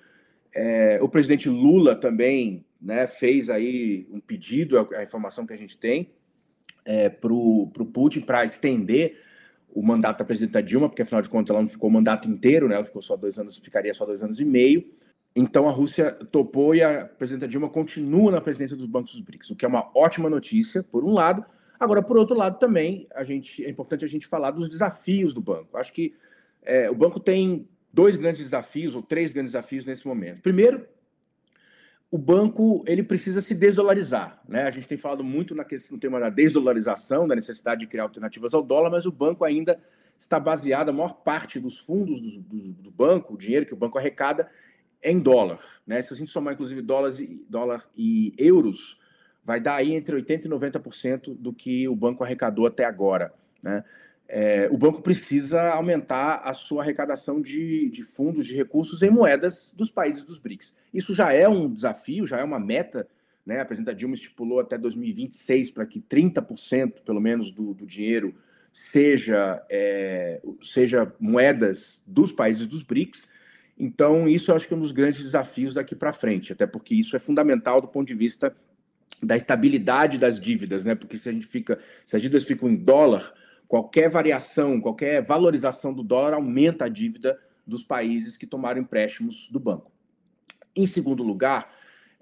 É, o presidente Lula também né, fez aí um pedido, a, informação que a gente tem, é, para o Putin para estender o mandato da presidenta Dilma, porque afinal de contas ela não ficou o mandato inteiro, né, ela ficou só dois anos, ficaria só dois anos e meio. Então a Rússia topou e a presidenta Dilma continua na presidência dos bancos dos BRICS, o que é uma ótima notícia, por um lado. Agora, por outro lado, também a gente, é importante a gente falar dos desafios do banco. Acho que é, o banco tem dois grandes desafios, ou três grandes desafios nesse momento. Primeiro, o banco ele precisa se desdolarizar. Né? A gente tem falado muito na questão, no tema da desdolarização, da necessidade de criar alternativas ao dólar, mas o banco ainda está baseado, a maior parte dos fundos do, do, do banco, o dinheiro que o banco arrecada, em dólar. Né? Se a gente somar, inclusive, dólares e, dólar e euros, vai dar aí entre 80% e 90% do que o banco arrecadou até agora. Né? É, o banco precisa aumentar a sua arrecadação de, de, fundos, de recursos em moedas dos países dos BRICS. Isso já é um desafio, já é uma meta. Né? A presidenta Dilma estipulou até 2026 para que 30% pelo menos do, do dinheiro seja, é, seja moedas dos países dos BRICS. Então, isso eu acho que é um dos grandes desafios daqui para frente, até porque isso é fundamental do ponto de vista da estabilidade das dívidas, né? Porque se a gente fica, se as dívidas ficam em dólar, qualquer variação, qualquer valorização do dólar aumenta a dívida dos países que tomaram empréstimos do banco. Em segundo lugar,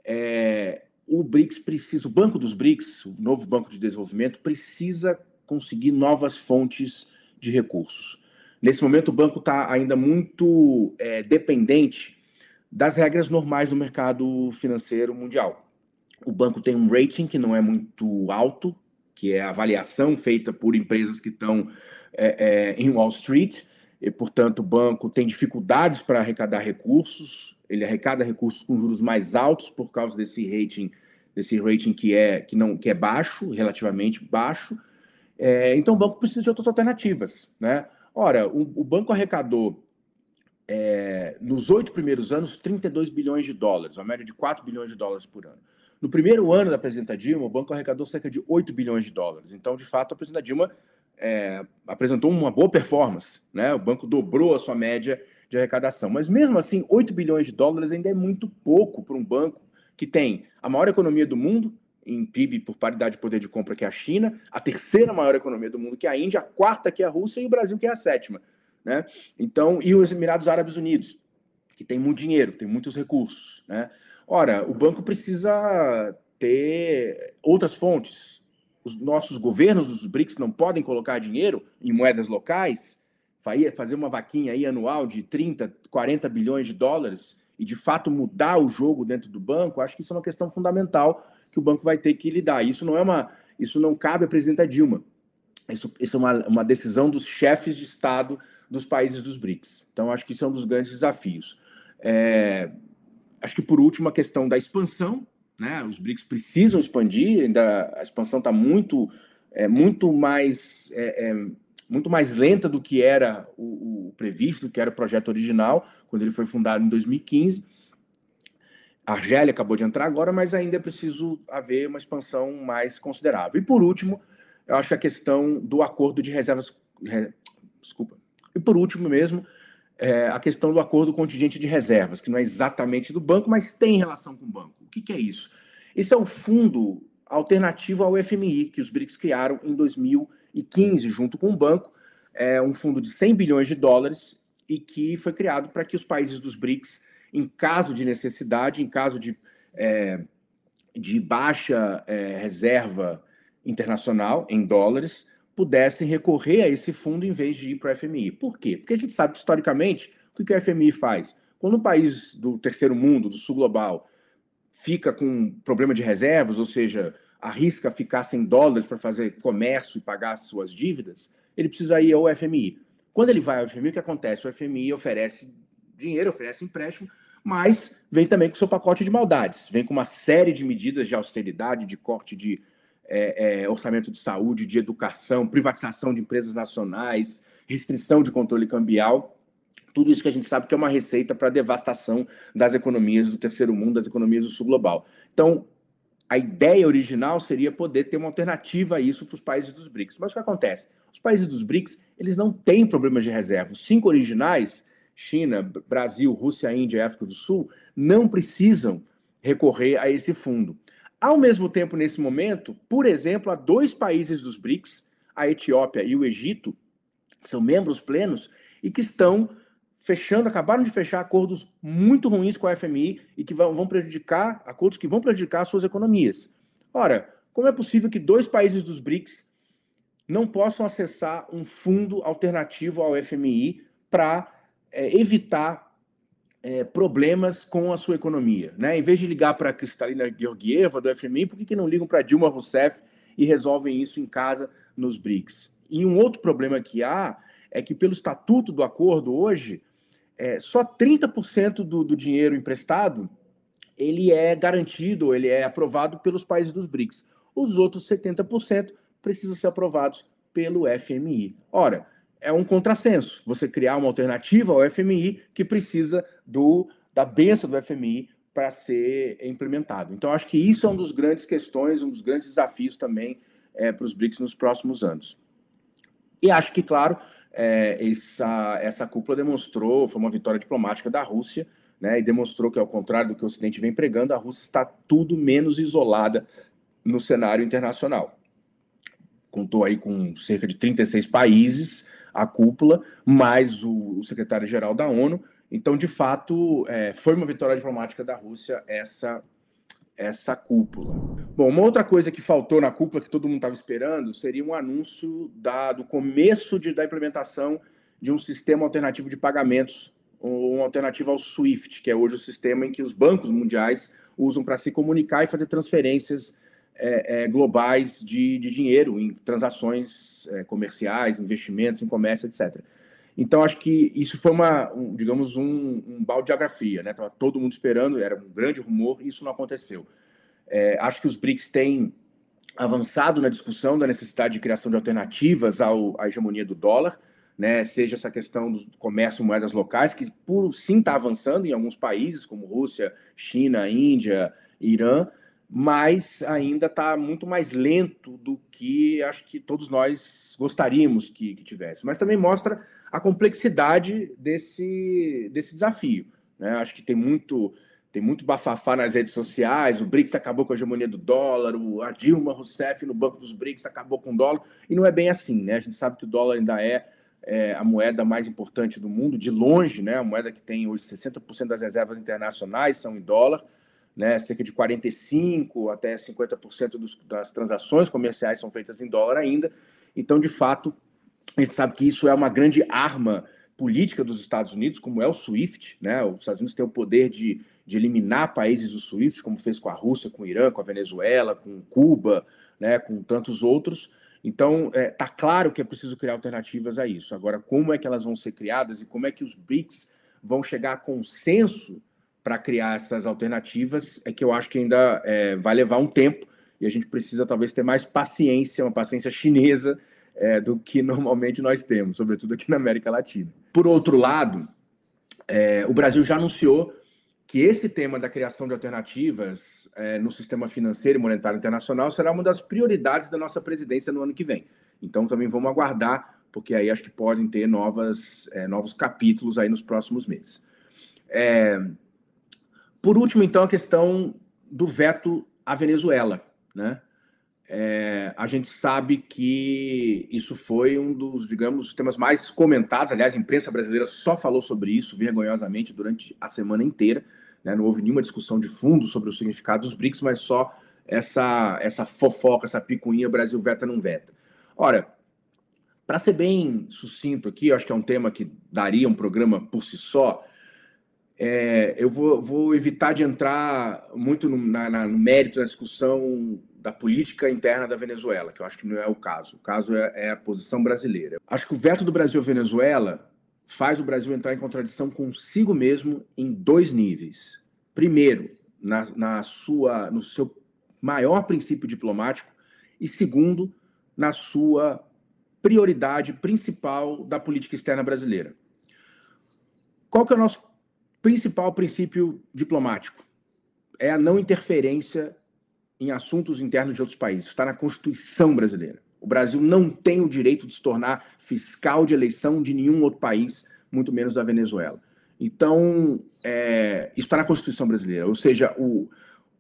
é, o BRICS precisa, o Banco dos BRICS, o novo Banco de Desenvolvimento, precisa conseguir novas fontes de recursos. Nesse momento, o banco está ainda muito é, dependente das regras normais do mercado financeiro mundial. O banco tem um rating que não é muito alto, que é a avaliação feita por empresas que estão é, é, em Wall Street, e, portanto, o banco tem dificuldades para arrecadar recursos, ele arrecada recursos com juros mais altos por causa desse rating, desse rating que é, que não, que é baixo, relativamente baixo. É, então, o banco precisa de outras alternativas, né? Ora, o, o banco arrecadou é, nos oito primeiros anos 32 bilhões de dólares, uma média de 4 bilhões de dólares por ano. No primeiro ano da presidenta Dilma, o banco arrecadou cerca de 8 bilhões de dólares. Então, de fato, a presidenta Dilma é, apresentou uma boa performance. Né? O banco dobrou a sua média de arrecadação. Mas mesmo assim, 8 bilhões de dólares ainda é muito pouco para um banco que tem a maior economia do mundo, em PIB por paridade de poder de compra, que é a China, a terceira maior economia do mundo, que é a Índia, a quarta, que é a Rússia, e o Brasil, que é a sétima. Né? Então, e os Emirados Árabes Unidos, que tem muito dinheiro, tem muitos recursos. Né? Ora, o banco precisa ter outras fontes. Os nossos governos dos BRICS não podem colocar dinheiro em moedas locais, fazer uma vaquinha aí anual de 30, 40 bilhões de dólares e de fato mudar o jogo dentro do banco, acho que isso é uma questão fundamental que o banco vai ter que lidar. Isso não é uma. Isso não cabe à presidenta Dilma. Isso, isso é uma, uma decisão dos chefes de Estado dos países dos BRICS. Então, acho que isso é um dos grandes desafios. É, acho que, por último, a questão da expansão. Né? Os BRICS precisam expandir, ainda a expansão está muito, é, muito mais. É, é, muito mais lenta do que era o, o, previsto, do que era o projeto original, quando ele foi fundado em 2015. A Argélia acabou de entrar agora, mas ainda é preciso haver uma expansão mais considerável. E por último, eu acho que a questão do acordo de reservas. Desculpa. E por último mesmo, é a questão do acordo contingente de reservas, que não é exatamente do banco, mas tem relação com o banco. O que, que é isso? Isso é o fundo alternativo ao FMI, que os BRICS criaram em 2015, junto com o banco. É um fundo de 100 bilhões de dólares e que foi criado para que os países dos BRICS em caso de necessidade, em caso de, é, de baixa é, reserva internacional em dólares, pudessem recorrer a esse fundo em vez de ir para o FMI. Por quê? Porque a gente sabe que, historicamente o que o FMI faz. Quando um país do terceiro mundo, do sul global, fica com problema de reservas, ou seja, arrisca ficar sem dólares para fazer comércio e pagar suas dívidas, ele precisa ir ao FMI. Quando ele vai ao FMI, o que acontece? O FMI oferece dinheiro, oferece é empréstimo, mas vem também com seu pacote de maldades. Vem com uma série de medidas de austeridade, de corte de é, é, orçamento de saúde, de educação, privatização de empresas nacionais, restrição de controle cambial. Tudo isso que a gente sabe que é uma receita para a devastação das economias do terceiro mundo, das economias do sul global. Então, a ideia original seria poder ter uma alternativa a isso para os países dos BRICS. Mas o que acontece? Os países dos BRICS, eles não têm problemas de reserva. Os cinco originais China, Brasil, Rússia, Índia e África do Sul, não precisam recorrer a esse fundo. Ao mesmo tempo, nesse momento, por exemplo, há dois países dos BRICS, a Etiópia e o Egito, que são membros plenos e que estão fechando, acabaram de fechar acordos muito ruins com a FMI e que vão prejudicar, acordos que vão prejudicar suas economias. Ora, como é possível que dois países dos BRICS não possam acessar um fundo alternativo ao FMI para é, evitar é, problemas com a sua economia. Né? Em vez de ligar para a Cristalina Georgieva do FMI, por que, que não ligam para Dilma Rousseff e resolvem isso em casa nos BRICS? E um outro problema que há é que, pelo estatuto do acordo hoje, é, só 30% do, do dinheiro emprestado ele é garantido, ele é aprovado pelos países dos BRICS. Os outros 70% precisam ser aprovados pelo FMI. Ora, é um contrassenso. Você criar uma alternativa ao FMI que precisa do, da benção do FMI para ser implementado. Então, acho que isso é um dos grandes questões, um dos grandes desafios também é, para os BRICS nos próximos anos. E acho que, claro, é, essa, essa cúpula demonstrou, foi uma vitória diplomática da Rússia, né, e demonstrou que, ao contrário do que o Ocidente vem pregando, a Rússia está tudo menos isolada no cenário internacional. Contou aí com cerca de 36 países, a cúpula, mais o, o secretário-geral da ONU. Então, de fato, é, foi uma vitória diplomática da Rússia essa essa cúpula. Bom, uma outra coisa que faltou na cúpula que todo mundo estava esperando seria um anúncio da, do começo de, da implementação de um sistema alternativo de pagamentos, uma alternativa ao SWIFT, que é hoje o sistema em que os bancos mundiais usam para se comunicar e fazer transferências é, é, globais de, de, dinheiro, em transações é, comerciais, investimentos em comércio, etc. Então, acho que isso foi uma, um, digamos, um, um balde de agrafia, né? Tava todo mundo esperando, era um grande rumor, e isso não aconteceu. É, acho que os BRICS têm avançado na discussão da necessidade de criação de alternativas ao, à hegemonia do dólar, né? Seja essa questão do comércio moedas locais, que por sim está avançando em alguns países, como Rússia, China, Índia, Irã, mas ainda está muito mais lento do que acho que todos nós gostaríamos que, que tivesse. Mas também mostra a complexidade desse, desse desafio. Né? Acho que tem muito tem muito bafafá nas redes sociais, o BRICS acabou com a hegemonia do dólar, a Dilma Rousseff no Banco dos BRICS acabou com o dólar, e não é bem assim, né? A gente sabe que o dólar ainda é, é a moeda mais importante do mundo, de longe, né? A moeda que tem hoje 60% das reservas internacionais são em dólar, né, cerca de 45 até 50% dos, das transações comerciais são feitas em dólar ainda. Então, de fato, a gente sabe que isso é uma grande arma política dos Estados Unidos, como é o SWIFT, né? Os Estados Unidos têm o poder de, de eliminar países do SWIFT, como fez com a Rússia, com o Irã, com a Venezuela, com Cuba, né, com tantos outros. Então, é, tá claro que é preciso criar alternativas a isso. Agora, como é que elas vão ser criadas e como é que os BRICS vão chegar a consenso para criar essas alternativas é que eu acho que ainda é, vai levar um tempo e a gente precisa talvez ter mais paciência, uma paciência chinesa é, do que normalmente nós temos, sobretudo aqui na América Latina. Por outro lado, é, o Brasil já anunciou que esse tema da criação de alternativas é, no sistema financeiro e monetário internacional será uma das prioridades da nossa presidência no ano que vem. Então também vamos aguardar, porque aí acho que podem ter novas, é, novos capítulos aí nos próximos meses. É, por último, então, a questão do veto à Venezuela. Né? É, a gente sabe que isso foi um dos, digamos, temas mais comentados. Aliás, a imprensa brasileira só falou sobre isso vergonhosamente durante a semana inteira. Né? Não houve nenhuma discussão de fundo sobre o significado dos BRICS, mas só essa, essa fofoca, essa picuinha Brasil veta não veta. Ora, para ser bem sucinto aqui, eu acho que é um tema que daria um programa por si só. É, eu vou, vou, evitar de entrar muito no, na, na, no mérito da discussão da política interna da Venezuela, que eu acho que não é o caso. O caso é, é a posição brasileira. Acho que o veto do Brasil à Venezuela faz o Brasil entrar em contradição consigo mesmo em dois níveis. Primeiro, na, na sua, no seu maior princípio diplomático, e segundo, na sua prioridade principal da política externa brasileira. Qual que é o nosso principal princípio diplomático é a não interferência em assuntos internos de outros países. Está na Constituição brasileira. O Brasil não tem o direito de se tornar fiscal de eleição de nenhum outro país, muito menos da Venezuela. Então, é, isso está na Constituição brasileira. Ou seja, o,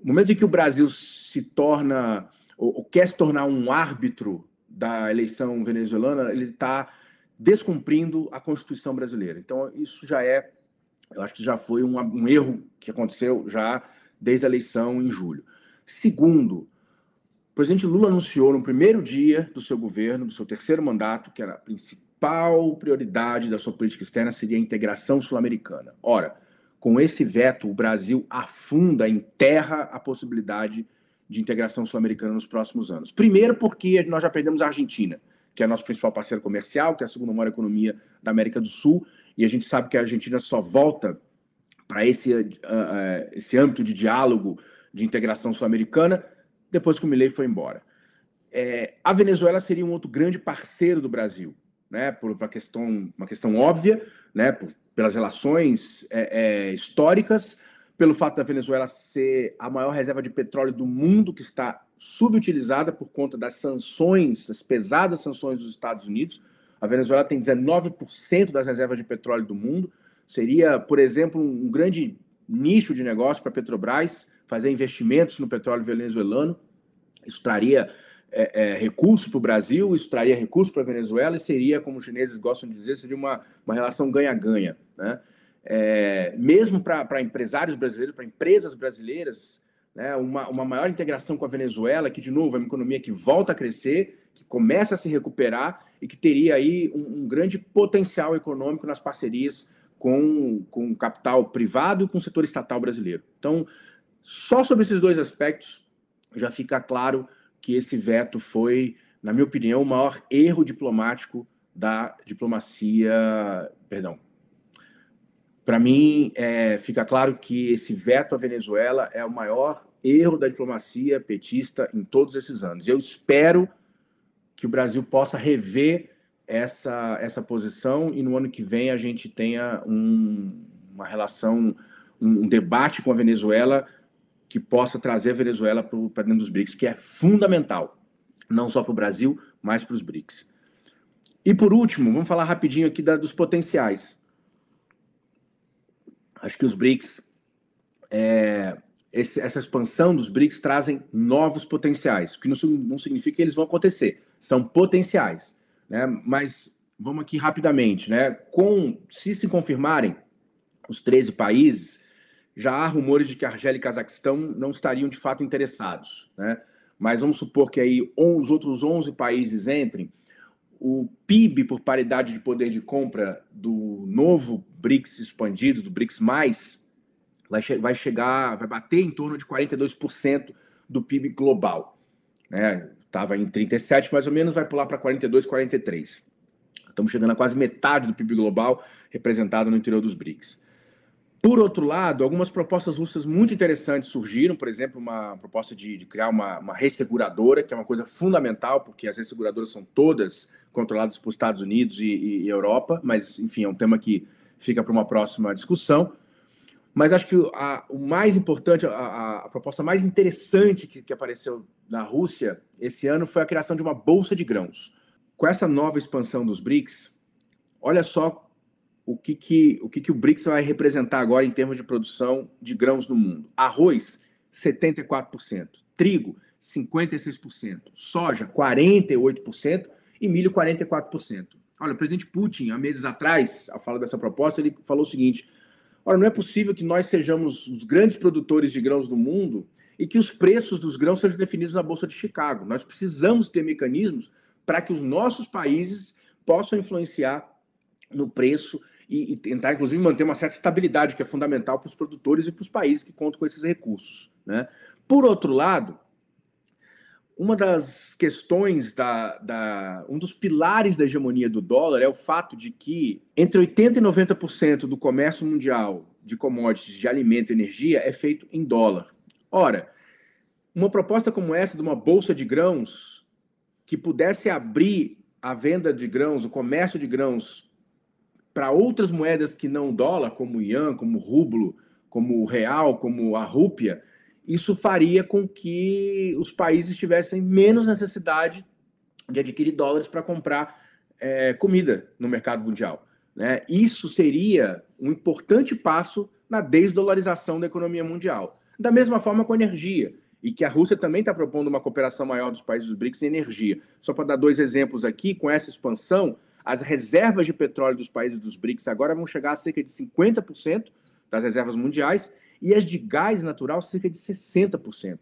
o momento em que o Brasil se torna, ou, ou quer se tornar um árbitro da eleição venezuelana, ele está descumprindo a Constituição brasileira. Então, isso já é eu acho que já foi um, um erro que aconteceu já desde a eleição em julho. Segundo, o presidente Lula anunciou no primeiro dia do seu governo, do seu terceiro mandato, que era a principal prioridade da sua política externa seria a integração sul-americana. Ora, com esse veto, o Brasil afunda, enterra a possibilidade de integração sul-americana nos próximos anos. Primeiro, porque nós já perdemos a Argentina, que é nosso principal parceiro comercial, que é a segunda maior economia da América do Sul, e a gente sabe que a Argentina só volta para esse, uh, uh, esse âmbito de diálogo, de integração sul-americana, depois que o Milei foi embora. É, a Venezuela seria um outro grande parceiro do Brasil, né, por uma questão, uma questão óbvia, né, por, pelas relações é, é, históricas, pelo fato da Venezuela ser a maior reserva de petróleo do mundo, que está subutilizada por conta das sanções, das pesadas sanções dos Estados Unidos. A Venezuela tem 19% das reservas de petróleo do mundo. Seria, por exemplo, um grande nicho de negócio para a Petrobras fazer investimentos no petróleo venezuelano. Isso traria é, é, recurso para o Brasil, isso traria recurso para a Venezuela e seria, como os chineses gostam de dizer, seria uma, uma relação ganha-ganha. Né? É, mesmo para empresários brasileiros, para empresas brasileiras, né, uma, uma maior integração com a Venezuela, que, de novo, é uma economia que volta a crescer que começa a se recuperar e que teria aí um, um grande potencial econômico nas parcerias com, com capital privado e com o setor estatal brasileiro. Então, só sobre esses dois aspectos já fica claro que esse veto foi, na minha opinião, o maior erro diplomático da diplomacia. Perdão. Para mim, é, fica claro que esse veto à Venezuela é o maior erro da diplomacia petista em todos esses anos. Eu espero que o Brasil possa rever essa, essa posição e no ano que vem a gente tenha um, uma relação, um, um debate com a Venezuela que possa trazer a Venezuela para dentro dos BRICS, que é fundamental, não só para o Brasil, mas para os BRICS. E por último, vamos falar rapidinho aqui da, dos potenciais. Acho que os BRICS, é, esse, essa expansão dos BRICS trazem novos potenciais, que não, não significa que eles vão acontecer, são potenciais. Né? Mas vamos aqui rapidamente, né? Com se se confirmarem os 13 países, já há rumores de que Argélia e Cazaquistão não estariam de fato interessados, né? Mas vamos supor que aí os outros 11 países entrem. O PIB por paridade de poder de compra do novo BRICS expandido, do BRICS+, vai, che vai chegar, vai bater em torno de 42% do PIB global. Né? estava em 37 mais ou menos, vai pular para 42, 43. Estamos chegando a quase metade do PIB global representado no interior dos BRICS. Por outro lado, algumas propostas russas muito interessantes surgiram, por exemplo, uma proposta de, de criar uma, uma resseguradora, que é uma coisa fundamental, porque as resseguradoras são todas controladas por Estados Unidos e, e Europa, mas, enfim, é um tema que fica para uma próxima discussão. Mas acho que a, o mais importante, a, a proposta mais interessante que, que, apareceu na Rússia esse ano foi a criação de uma bolsa de grãos. Com essa nova expansão dos BRICS, olha só o que, que, o, que, que o BRICS vai representar agora em termos de produção de grãos no mundo: arroz, 74%, trigo, 56%, soja, 48% e milho, 44%. Olha, o presidente Putin, há meses atrás, a fala dessa proposta, ele falou o seguinte Ora, não é possível que nós sejamos os grandes produtores de grãos do mundo e que os preços dos grãos sejam definidos na Bolsa de Chicago. Nós precisamos ter mecanismos para que os nossos países possam influenciar no preço e, e, tentar, inclusive, manter uma certa estabilidade, que é fundamental para os produtores e para os países que contam com esses recursos. Né? Por outro lado, uma das questões da, da, um dos pilares da hegemonia do dólar é o fato de que entre 80 e 90% do comércio mundial de commodities de alimento e energia é feito em dólar. Ora, uma proposta como essa de uma bolsa de grãos que pudesse abrir a venda de grãos, o comércio de grãos para outras moedas que não dólar, como o ian, como o rublo, como o real, como a rúpia, isso faria com que os países tivessem menos necessidade de adquirir dólares para comprar é, comida no mercado mundial. Né? Isso seria um importante passo na desdolarização da economia mundial. Da mesma forma com a energia, e que a Rússia também está propondo uma cooperação maior dos países dos BRICS em energia. Só para dar dois exemplos aqui, com essa expansão, as reservas de petróleo dos países dos BRICS agora vão chegar a cerca de 50% das reservas mundiais e as de gás natural cerca de 60%.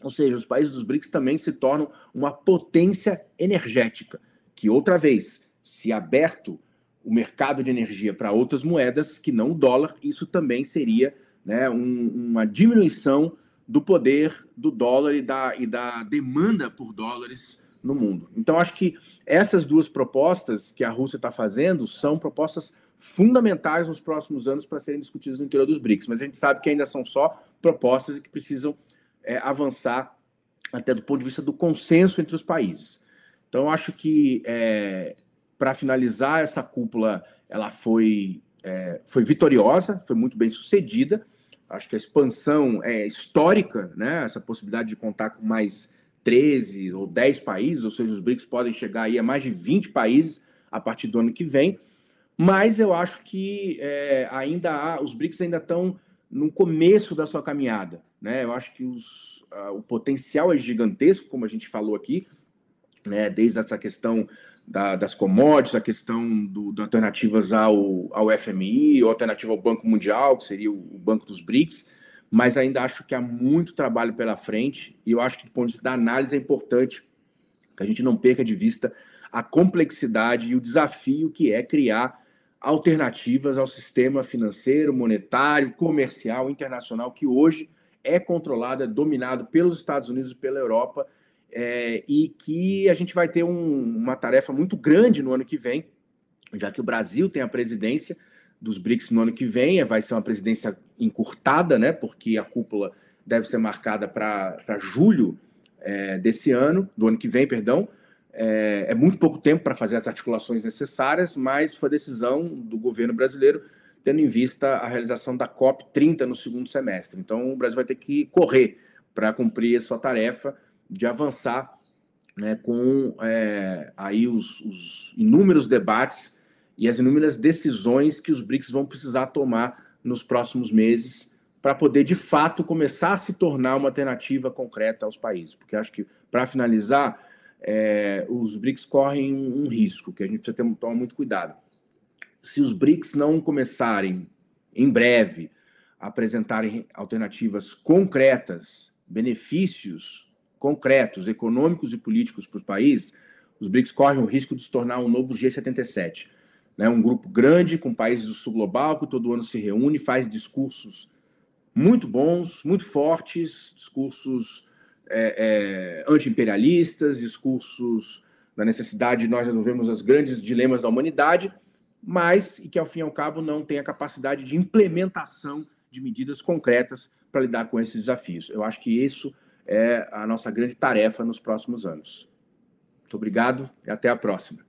Ou seja, os países dos BRICS também se tornam uma potência energética, que outra vez, se aberto o mercado de energia para outras moedas que não o dólar, isso também seria né, um, uma diminuição do poder do dólar e da, e da demanda por dólares no mundo. Então, acho que essas duas propostas que a Rússia está fazendo são propostas fundamentais nos próximos anos para serem discutidos no interior dos BRICS. Mas a gente sabe que ainda são só propostas e que precisam é, avançar até do ponto de vista do consenso entre os países. Então, acho que é, para finalizar essa cúpula, ela foi é, foi vitoriosa, foi muito bem sucedida. Acho que a expansão é histórica, né? Essa possibilidade de contar com mais 13 ou 10 países, ou seja, os BRICS podem chegar aí a mais de 20 países a partir do ano que vem. Mas eu acho que é, ainda há, os BRICS ainda estão no começo da sua caminhada. Né? Eu acho que os, o potencial é gigantesco, como a gente falou aqui, né? desde essa questão da, das commodities, a questão do, do, alternativas ao, ao FMI, ou alternativa ao Banco Mundial, que seria o, o Banco dos BRICS, mas ainda acho que há muito trabalho pela frente, e eu acho que do ponto de vista da análise é importante que a gente não perca de vista a complexidade e o desafio que é criar alternativas ao sistema financeiro, monetário, comercial, internacional, que hoje é controlado, é dominado pelos Estados Unidos e pela Europa, é, e que a gente vai ter um, uma tarefa muito grande no ano que vem, já que o Brasil tem a presidência dos BRICS no ano que vem, é, vai ser uma presidência encurtada, né, porque a cúpula deve ser marcada para julho é, desse ano, do ano que vem, perdão, é, é muito pouco tempo para fazer as articulações necessárias, mas foi decisão do governo brasileiro, tendo em vista a realização da COP30 no segundo semestre. Então, o Brasil vai ter que correr para cumprir a sua tarefa de avançar né, com é, aí os, os inúmeros debates e as inúmeras decisões que os BRICS vão precisar tomar nos próximos meses para poder de fato começar a se tornar uma alternativa concreta aos países. Porque acho que, para finalizar, é, os BRICS correm um, risco que a gente precisa ter, tomar muito cuidado. Se os BRICS não começarem em breve a apresentarem alternativas concretas, benefícios concretos, econômicos e políticos para os países, os BRICS correm o risco de se tornar um novo G77, né? um grupo grande com países do sul global que todo ano se reúne, faz discursos muito bons, muito fortes, discursos é, é, anti-imperialistas, discursos da necessidade de nós resolvermos os grandes dilemas da humanidade, mas e que, ao fim e ao cabo, não tem a capacidade de implementação de medidas concretas para lidar com esses desafios. Eu acho que isso é a nossa grande tarefa nos próximos anos. Muito obrigado e até a próxima.